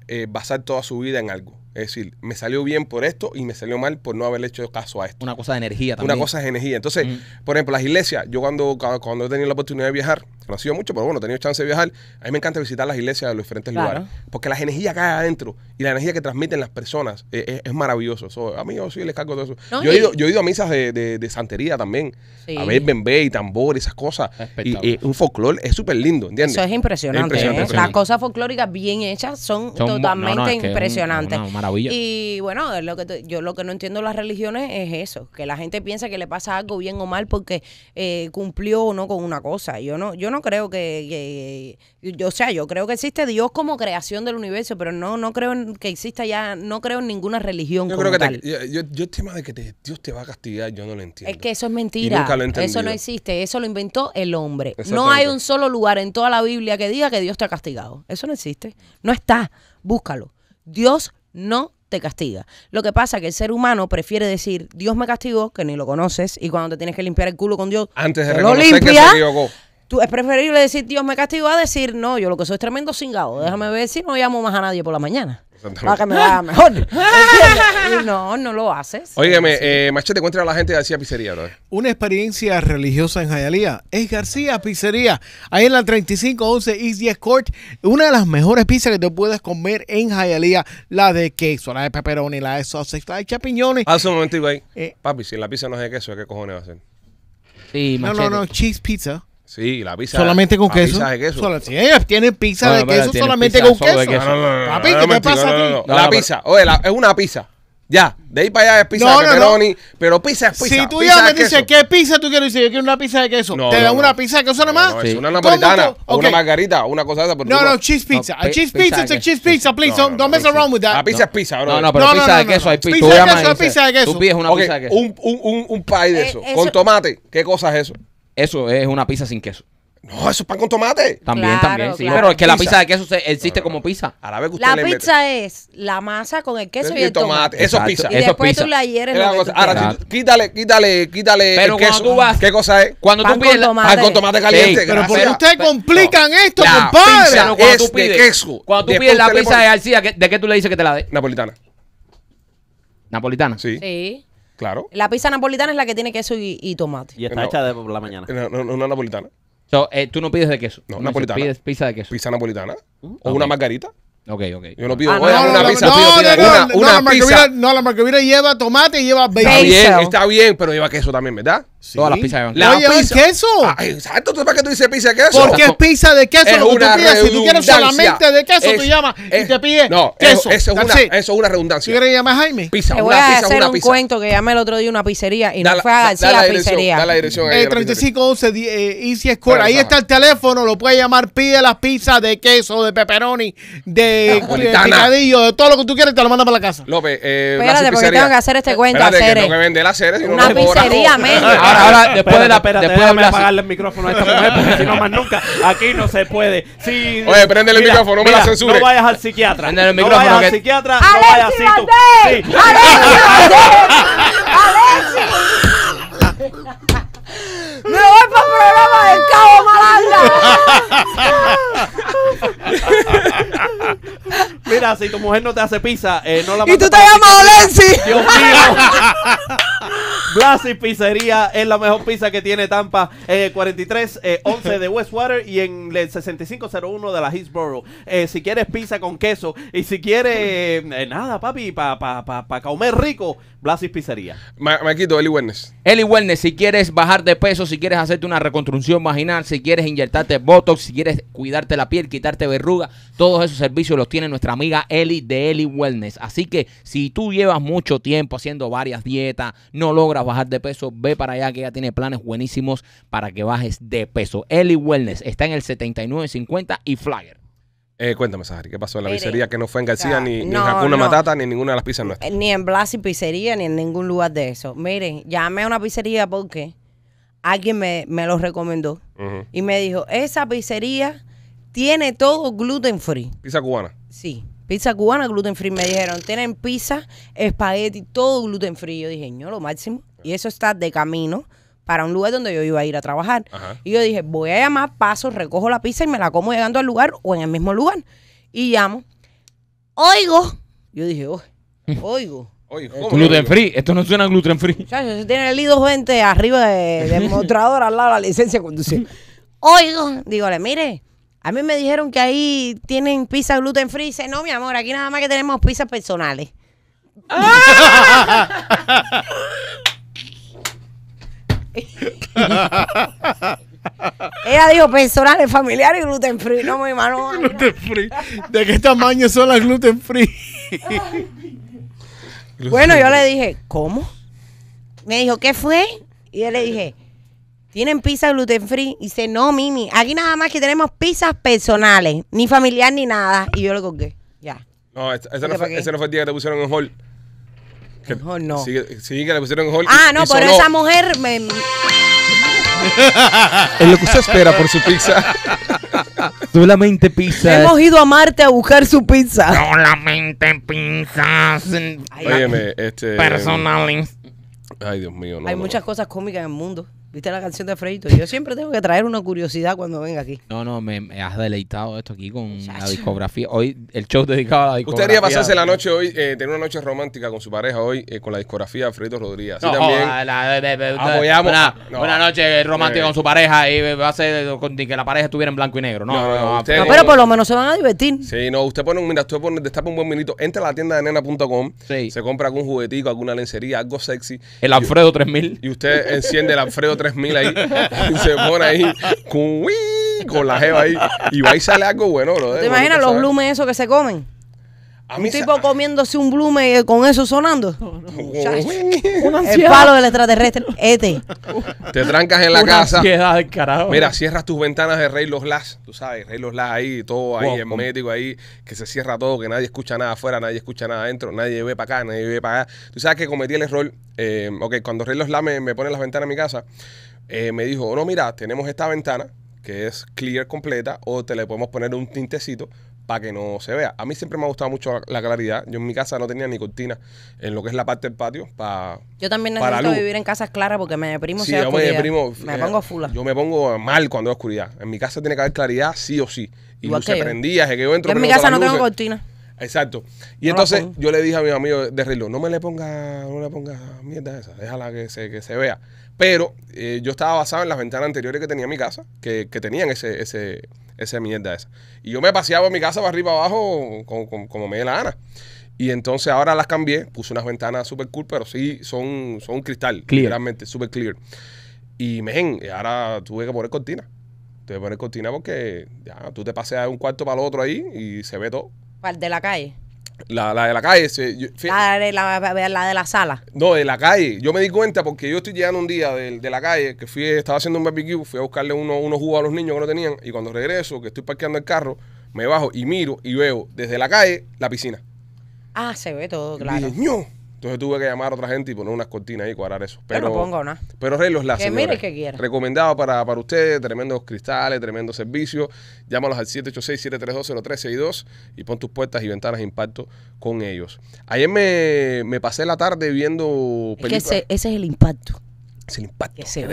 eh, basar toda su vida en algo. Es decir, me salió bien por esto y me salió mal por no haber hecho caso a esto. Una cosa de energía también. Una cosa de energía. Entonces, mm. por ejemplo, las iglesias, yo cuando, cuando he tenido la oportunidad de viajar, no mucho, pero pues bueno, he tenido chance de viajar. A mí me encanta visitar las iglesias de los diferentes lugares, porque las energías que hay adentro y la energía que transmiten las personas e, e, es, maravilloso. a mí yo sí les cargo todo eso. yo, he ido, yo, he ido, a misas de, santería también, a ver bembé y tambor y esas cosas. Y, un folclore es súper lindo, Eso es ¿eh? impresionante. Las cosas folclóricas bien hechas son, totalmente impresionantes. y bueno, lo que yo lo que no entiendo de las religiones es eso, que la gente piensa que le pasa algo bien o mal porque eh, cumplió o no con una cosa. Yo no, yo no creo que, yo o sea, yo creo que existe Dios como creación del universo, pero no, no creo que exista ya, no creo en ninguna religión. Yo creo que tal. yo, yo, el tema de que Dios te va a castigar, yo no lo entiendo. Es que eso es mentira. eso no existe, eso lo inventó el hombre. No hay un solo lugar en toda la Biblia que diga que Dios te ha castigado. Eso no existe. No está. Búscalo. Dios no te castiga. Lo que pasa es que el ser humano prefiere decir, Dios me castigó, que ni lo conoces, y cuando te tienes que limpiar el culo con Dios, antes de lo que se Tú, es preferible decir Dios me castigó a decir no, yo lo que soy es tremendo cingado. Déjame ver si no llamo más a nadie por la mañana. Para que me vaya mejor. no, no lo haces. Óigame, eh, Machete, cuéntale a la gente de García Pizzería, Una experiencia religiosa en Jayalía es García Pizzería. Ahí en la 3511 y 10 Court, una de las mejores pizzas que te puedes comer en Jayalía. La de queso, la de pepperoni, la de sausage, la de champiñones. Hace un momento, güey. Eh, Papi, si la pizza no es de queso, ¿qué cojones va a ser Sí, no, no, no, cheese pizza. Sí, la pizza. Solamente con queso. Pizza de queso. Solo, sí, tienen pizza de queso solamente con queso. Papi, ¿qué te pasa a ti? La pizza, oye, es una pizza. Ya, de ahí para allá es pizza de pepperoni, pero pizza es pizza. Si tú ya me dices, ¿qué pizza tú quieres? decir? yo quiero una pizza de queso. ¿Te dan una pizza de queso nomás? una napolitana, una margarita, una cosa de esa. No, no, cheese pizza. cheese pizza, es cheese pizza, please. don't mess around with that. La pizza es pizza, bro. No, no, pero pizza de queso hay pizza. Pizza de queso hay pizza de queso. Tú pides una pizza de queso. Un pie de eh, eso, con tomate. ¿Qué cosa es eso? Eso es una pizza sin queso. No, eso es pan con tomate. También, también, sí. Pero es que la Pizza. de queso existe como pizza. la pizza es la masa con el queso y, el tomate. Eso es pizza. Y Eso después tú la hieres. Ahora, quítale, quítale, quítale el queso. ¿Qué cosa es? Cuando tú pides Pan con tomate caliente. Pero ¿por qué ustedes complican esto, La compadre. pizza. cuando es tú de queso. Cuando tú pides la pizza de García, ¿de qué tú le dices que te la dé? Napolitana. ¿Napolitana? Sí. Sí. Claro. La pizza napolitana es la que tiene queso y, tomate. Y está hecha de por la mañana. No, no, no, una napolitana. So, eh, tú no pides de queso. No, no napolitana. Pides pizza de queso. Pizza napolitana. Mm. O una margarita. Ok, ok. Yo no pido una pizza. no, la margarita- lleva tomate y lleva Está está bien, pero lleva queso también, ¿verdad? Sí. Todas las pizzas de queso. ¿La pizza queso? Ah, exacto, ¿tú para qué tú dices pizza de queso? Porque es pizza de queso es lo que una tú Si tú quieres solamente de queso, tú llamas y te pides no, queso. Eso, es una, eso es una redundancia. ¿Tú quieres llamar a Jaime? Pizza, Te voy una a pizza, hacer un cuento que llamé el otro día una pizzería y no fue a la, pizzería. Da la dirección ahí. 3511 eh, eh, Easy Score. Ahí está el teléfono, lo puedes llamar. Pide las pizzas de queso, de pepperoni, de, ah, picadillo, de todo lo que tú quieres, te lo manda para la casa. López, eh, Espérate, porque tengo que hacer este cuento. Espérate, que que vender las Una pizzería menos. Ahora, después de la pena, después de apagarle el micrófono a esta mujer, porque si no más nunca, aquí no se puede. Oye, prende el micrófono, no me la censure. No vayas al psiquiatra. el micrófono. No vayas al psiquiatra, no vayas así tú. Sí. ¡Me voy para el programa del Cabo Malanda! Mira, si tu mujer no te hace pizza, eh, no la Y tú te llamas Olensi. Blasi Pizzería es la mejor pizza que tiene Tampa. Eh, 43 11 eh, de Westwater y en el 6501 de la Hillsboro. Eh, si quieres pizza con queso y si quieres nada, papi, para pa, pa, pa, comer rico, Blasi Pizzería. Me quito Eli Wellness. Eli Wellness, si quieres bajar de peso, si quieres hacerte una reconstrucción vaginal, si quieres inyectarte Botox, si quieres cuidarte la piel, quitarte ruga. todos esos servicios los tiene nuestra amiga Eli de Eli Wellness. Así que si tú llevas mucho tiempo haciendo varias dietas, no logras bajar de peso, ve para allá que ella tiene planes buenísimos para que bajes de peso. Eli Wellness está en el 7950 y Flyer. Eh, cuéntame, Sahari, ¿qué pasó en la pizzería que no fue en García, ni, en Matata, ni ninguna de las pizzas nuestras? Ni en Blas Pizzería, ni en ningún lugar de eso. Miren, llamé a una pizzería porque alguien me, lo recomendó y me dijo, esa pizzería tiene todo gluten free. Pizza cubana. Sí. Pizza cubana, gluten free. Me dijeron, tienen pizza, espagueti, todo gluten free. Yo dije, no, lo máximo. Y eso está de camino para un lugar donde yo iba a ir a trabajar. Y yo dije, voy a llamar, paso, recojo la pizza y me la como llegando al lugar o en el mismo lugar. Y llamo. Oigo. Yo dije, oh, oigo. gluten free, esto no suena gluten free. ya se tiene el ido gente arriba de, del mostrador, al lado de la licencia de conducir. Oigo, le mire, a mí me dijeron que ahí tienen pizza gluten free. Dice, no, mi amor, aquí nada más que tenemos pizzas personales. Ella dijo personales, familiares y gluten free. No, mi hermano. Gluten free. ¿De qué tamaño son las gluten free? bueno, yo le dije, ¿cómo? Me dijo, ¿qué fue? Y yo le dije, tienen pizza gluten free. Y dice, no, Mimi, aquí nada más que tenemos pizzas personales, ni familiar ni nada. Y yo lo colgué. Ya. No, ese, no fue, no el día que te pusieron en hall. Que, no. Sí, que le pusieron en hall. Ah, no, pero esa mujer me... es lo que usted espera por su pizza. Solamente pizza. Hemos ido a Marte a buscar su pizza. Solamente pizzas. Óyeme, este. Personal. Ay, Dios mío, no. Hay muchas cosas cómicas en el mundo. ¿Viste la canción de Alfredo Yo siempre tengo que traer una curiosidad cuando venga aquí. No, no, me, has deleitado esto aquí con la discografía. Hoy el show dedicado a la discografía. Usted haría pasarse la noche hoy, eh, tener una noche romántica con su pareja hoy eh, con la discografía de Freito Rodríguez. Sí también Una, noche romántica eh. con su pareja y va a ser que la pareja estuviera en blanco y negro. No, no, no, pero por lo menos se van a divertir. Sí, no, usted pone, mira, usted pone, destapa un buen minuto, entra a la tienda de nena.com, se compra algún juguetico, alguna lencería, algo sexy. El Alfredo 3000. Y usted enciende el Alfredo 3000 ahí, se pone ahí, con la jeva ahí, y va y sale algo bueno, ¿Te imaginas los blumes esos que se comen? tipo comiéndose un blume eh, con eso sonando. el palo del extraterrestre. Este. Te trancas en la casa. Ansiedad, carajo. Mira, cierras tus ventanas de Rey Los Las. Tú sabes, Rey Los Las ahí, todo ahí hermético, ahí, que se cierra todo, que nadie escucha nada afuera, nadie escucha nada adentro, nadie ve para acá, nadie ve para acá. Tú sabes que cometí el error. Eh, ok, cuando Rey Los Las me, pone las ventanas en mi casa, eh, me dijo, no, mira, tenemos esta ventana que es clear completa o te le podemos poner un tintecito para que no se vea. A mí siempre me ha gustado mucho la claridad. Yo en mi casa no tenía ni cortina en lo que es la parte del patio para Yo también necesito vivir en casas claras porque me deprimo si yo me, deprimo, me pongo eh, fula. Yo me pongo mal cuando hay oscuridad. En mi casa tiene que haber claridad sí o sí. Y Igual que yo. es que yo entro... en mi casa no tengo cortina. Exacto. Y entonces yo le dije a mi amigo de reloj, no me le ponga, no le ponga mierda esa, déjala que se, vea. Pero eh, yo estaba basado en las ventanas anteriores que tenía mi casa, que, que tenían ese, ese, esa mierda esa. Y yo me paseaba mi casa para arriba abajo como, me la gana. Y entonces ahora las cambié, puse unas ventanas super cool, pero sí son, son un cristal, clear. literalmente, super clear. Y men, ahora tuve que poner cortina. Tuve que poner cortina porque ya, tú te paseas de un cuarto para el otro ahí y se ve todo. ¿Para el de la calle? La, de la calle. la, de la, sala. No, de la calle. Yo me di cuenta porque yo estoy llegando un día de, la calle, que fui, estaba haciendo un barbecue, fui a buscarle uno, unos jugos a los niños que no tenían, y cuando regreso, que estoy parqueando el carro, me bajo y miro y veo desde la calle la piscina. Ah, se ve todo, claro. Entonces tuve que llamar a otra gente y poner unas cortinas ahí y cuadrar eso. Pero, no pongo nada. Pero Rey los la Que mire que quiera. Recomendado para, ustedes, tremendos cristales, tremendo servicio. Llámalos al 786-732-0362 y pon tus puertas y ventanas de impacto con ellos. Ayer me, pasé la tarde viendo películas. ese, es el impacto. Es el impacto. Que se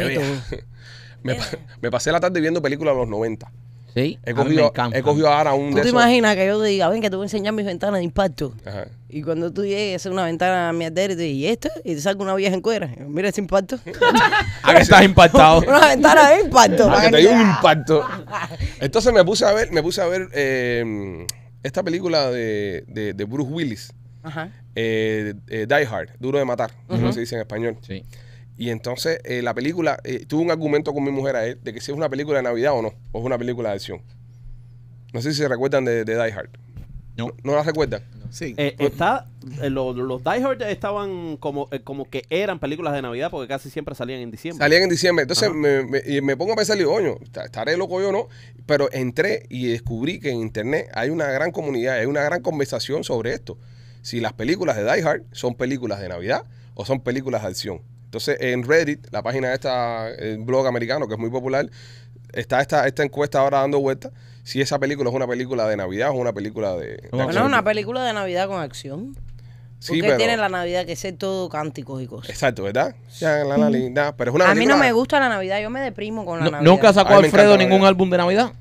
me, me pasé la tarde viendo películas de los 90. Sí. He cogido, he cogido ahora un ¿Tú te imaginas que yo diga, ven, que te voy a enseñar mis ventanas de impacto? Ajá. Y cuando tú llegues a una ventana a y te ¿y esto? Y te saco una vieja en cuera. Mira este impacto. Ah, que estás impactado. una ventana de impacto. ¿A ah, que te dio un impacto. Entonces me puse a ver, me puse a ver em, esta película de, de- Bruce Willis, Ajá. Eh, eh, Die Hard, Duro de Matar, como se dice en español. Sí. Y entonces eh, la película, eh, tuve un argumento con mi mujer a él de que si es una película de Navidad o no, o es una película de acción. No sé si se recuerdan de, Die Hard. No. ¿No, la recuerdan? Sí. Eh, pues, está, los, los Die Hard estaban como, como que eran películas de Navidad porque casi siempre salían en diciembre. Salían en diciembre. Entonces me, pongo a pensar, digo, oño, estaré loco yo o no. Pero entré y descubrí que en internet hay una gran comunidad, hay una gran conversación sobre esto. Si las películas de Die Hard son películas de Navidad o son películas de acción. Entonces, en Reddit, la página de esta, blog americano, que es muy popular, está esta, esta encuesta ahora dando vuelta. Si esa película es una película de Navidad o una película de. ¿No bueno, es una película de Navidad con acción. Sí, Porque tiene la Navidad que ser todo cánticos y cosas. Exacto, ¿verdad? a mí no me gusta la Navidad, yo me deprimo con la Navidad. ¿Nunca sacó Alfredo ningún álbum de Navidad?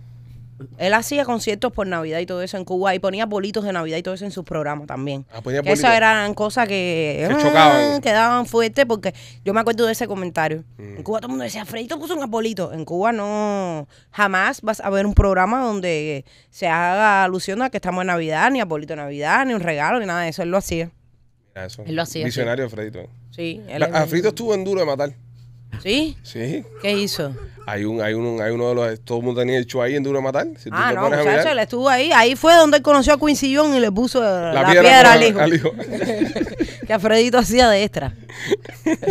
Él hacía conciertos por Navidad y todo eso en Cuba y ponía bolitos de Navidad y todo eso en sus programas también. Ah, Esas eran cosas que Se ah, chocaban. quedaban fuertes porque yo me acuerdo de ese comentario. Mm. En Cuba todo el mundo decía, Fredito puso un apolito". En Cuba no, jamás vas a ver un programa donde se haga alusión a que estamos en Navidad, ni arbolito de Navidad, ni un regalo, ni nada de eso. Él lo hacía. Él lo hacía. Visionario, Fredito. Sí. Ah, Fredito estuvo en duro de matar. ¿Sí? Sí. ¿Qué hizo? Hay un, hay hay uno de los, todo el mundo tenía el show ahí en Duro Matar. Si ah, no, muchachos él estuvo ahí. Ahí fue donde él conoció a Quincy Jones y le puso la, piedra, al hijo. Al hijo. Fredito hacía de extra.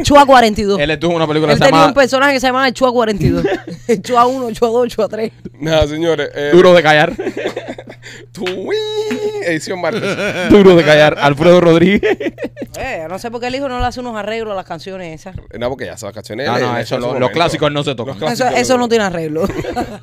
Chua 42. Él estuvo en una película él que tenía un personaje que se llamaba Chua 42. Chua 1, Chua 2, Chua 3. Nada, señores. Eh, Duro de callar edición Martes. Duro de callar. Alfredo Rodríguez. Eh, no sé por qué el hijo no le hace unos arreglos a las canciones esas. No, porque ya las canciones. Ah, no, no, eso, los clásicos no se tocan. Eso, no tiene arreglo.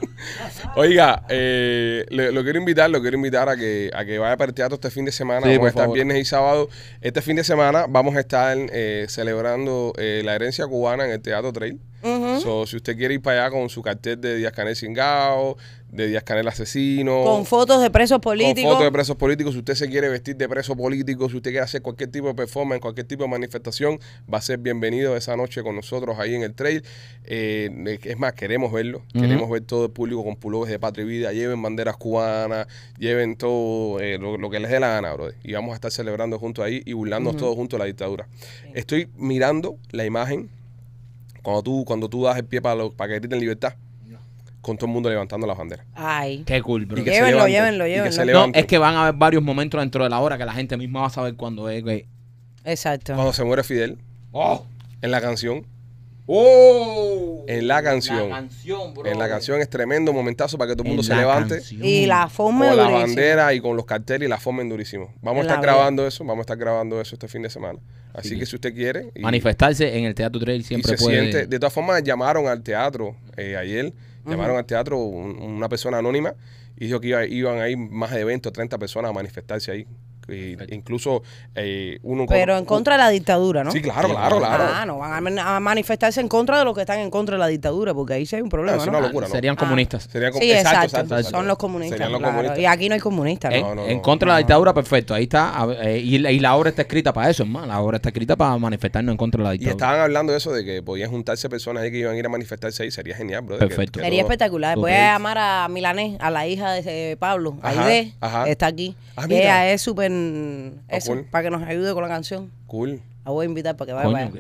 Oiga, eh, lo, quiero invitar, lo quiero invitar a que, a que vaya para el teatro este fin de semana. Sí, vamos viernes y sábado. Este fin de semana vamos a estar eh, celebrando la herencia cubana en el Teatro Trail. si usted quiere ir para allá con su cartel de Díaz Canel Singao, de Díaz Canel asesino. Con fotos de presos políticos. Con fotos de presos políticos. Si usted se quiere vestir de preso político, si usted quiere hacer cualquier tipo de performance, cualquier tipo de manifestación, va a ser bienvenido esa noche con nosotros ahí en el trail. Eh, es más, queremos verlo. Queremos ver todo el público con pulobes de patria y vida. Lleven banderas cubanas, lleven todo eh, lo, que les dé la gana, brother. Y vamos a estar celebrando junto ahí y burlándonos todos juntos la dictadura. Estoy mirando la imagen cuando tú, cuando tú das el pie para, que para que libertad con todo el mundo levantando la bandera. Ay. Qué cool, bro. Y que llévenlo, se llévenlo, es que van a haber varios momentos dentro de la hora que la gente misma va a saber cuándo es, Exacto. Cuando se muere Fidel. Oh. En la canción. Oh. En la canción. La canción bro. En la canción es tremendo momentazo para que todo el mundo se levante. Y la forma Con la bandera y con los carteles y la fome en durísimo. Vamos a estar grabando eso, vamos a estar grabando eso este fin de semana. Así que si usted quiere. Manifestarse en el Teatro Trail siempre y se puede. Siente, de todas formas, llamaron al teatro eh, ayer Llamaron al teatro una persona anónima y dijo que iban a ir más de 20 o 30 personas a manifestarse ahí incluso eh, uno... Pero en contra de la dictadura, ¿no? Sí, claro, claro, claro. Ah, no, van a, manifestarse en contra de los que están en contra de la dictadura, porque ahí sí hay un problema. Serían ah. comunistas. Serían exacto, Son los comunistas, Serían Y aquí no hay comunistas. En, contra de la dictadura, perfecto. Ahí está. Eh, y, la obra está escrita para eso, más La obra está escrita para manifestarnos en contra de la dictadura. Y estaban hablando de eso, de que podían juntarse personas ahí que iban a ir a manifestarse ahí. Sería genial, bro. Perfecto. sería espectacular. Voy a llamar a Milanés, a la hija de Pablo. Ahí Aide, está aquí. Ah, ella es súper Ah, para que nos ayude con la canción. Cool. La voy a invitar para que vaya.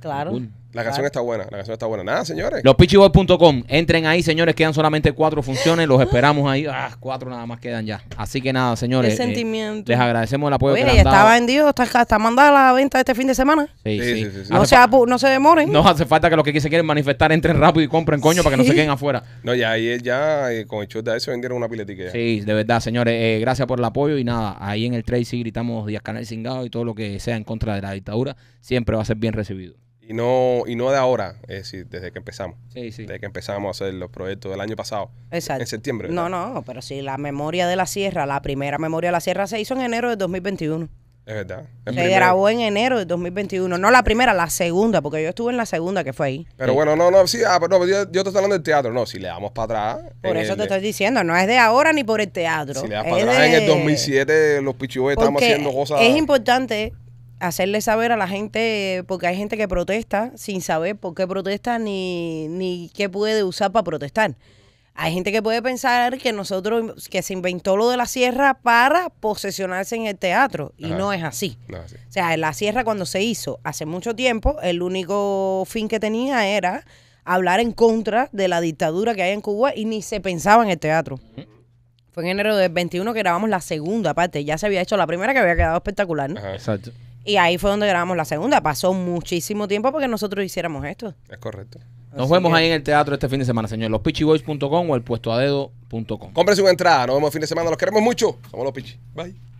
Claro. La canción está buena, la canción está buena. Nada, señores. Lospichiboy.com. Entren ahí, señores. Quedan solamente cuatro funciones. Los esperamos ahí. Ah, cuatro nada más quedan ya. Así que nada, señores. Eh, les agradecemos el apoyo que está vendido. Está, está mandada la venta este fin de semana. Sí, sí. sí. No, se, no se demoren. No hace falta que los que se quieren manifestar entren rápido y compren, coño, para que no se queden afuera. No, ya ahí ya eh, con el chute de eso vendieron una piletica. Sí, de verdad, señores. Eh, gracias por el apoyo y nada. Ahí en el Tracy gritamos Díaz Canal Singado y todo lo que sea en contra de la dictadura. Siempre va a ser bien recibido. Y no, y no de ahora, es decir, desde que empezamos. Sí, sí. Desde que empezamos a hacer los proyectos del año pasado. Exacto. En septiembre. No, no, pero sí, la memoria de la sierra, la primera memoria de la sierra se hizo en enero de 2021. Es verdad. se grabó en enero de 2021. No la primera, la segunda, porque yo estuve en la segunda que fue ahí. Pero bueno, no, no, sí, ah, pero yo, yo, te estoy hablando del teatro. No, si le damos para atrás. Por eso te estoy diciendo, no es de ahora ni por el teatro. Si le damos para atrás, en el 2007 los pichués estábamos haciendo cosas. Es importante hacerle saber a la gente, porque hay gente que protesta sin saber por qué protesta ni, qué puede usar para protestar. Hay gente que puede pensar que nosotros, que se inventó lo de la sierra para posesionarse en el teatro, y no es así. O sea, la sierra cuando se hizo hace mucho tiempo, el único fin que tenía era hablar en contra de la dictadura que hay en Cuba y ni se pensaba en el teatro. Fue en enero del 21 que grabamos la segunda parte, ya se había hecho la primera que había quedado espectacular. ¿no? exacto. Y ahí fue donde grabamos la segunda. Pasó muchísimo tiempo porque nosotros hiciéramos esto. Es correcto. Nos vemos ahí en el teatro este fin de semana, señor. Lospitchyboys.com o el puestoadedo.com. Compren su entrada. Nos vemos el fin de semana. Los queremos mucho. Somos los Pichi. Bye.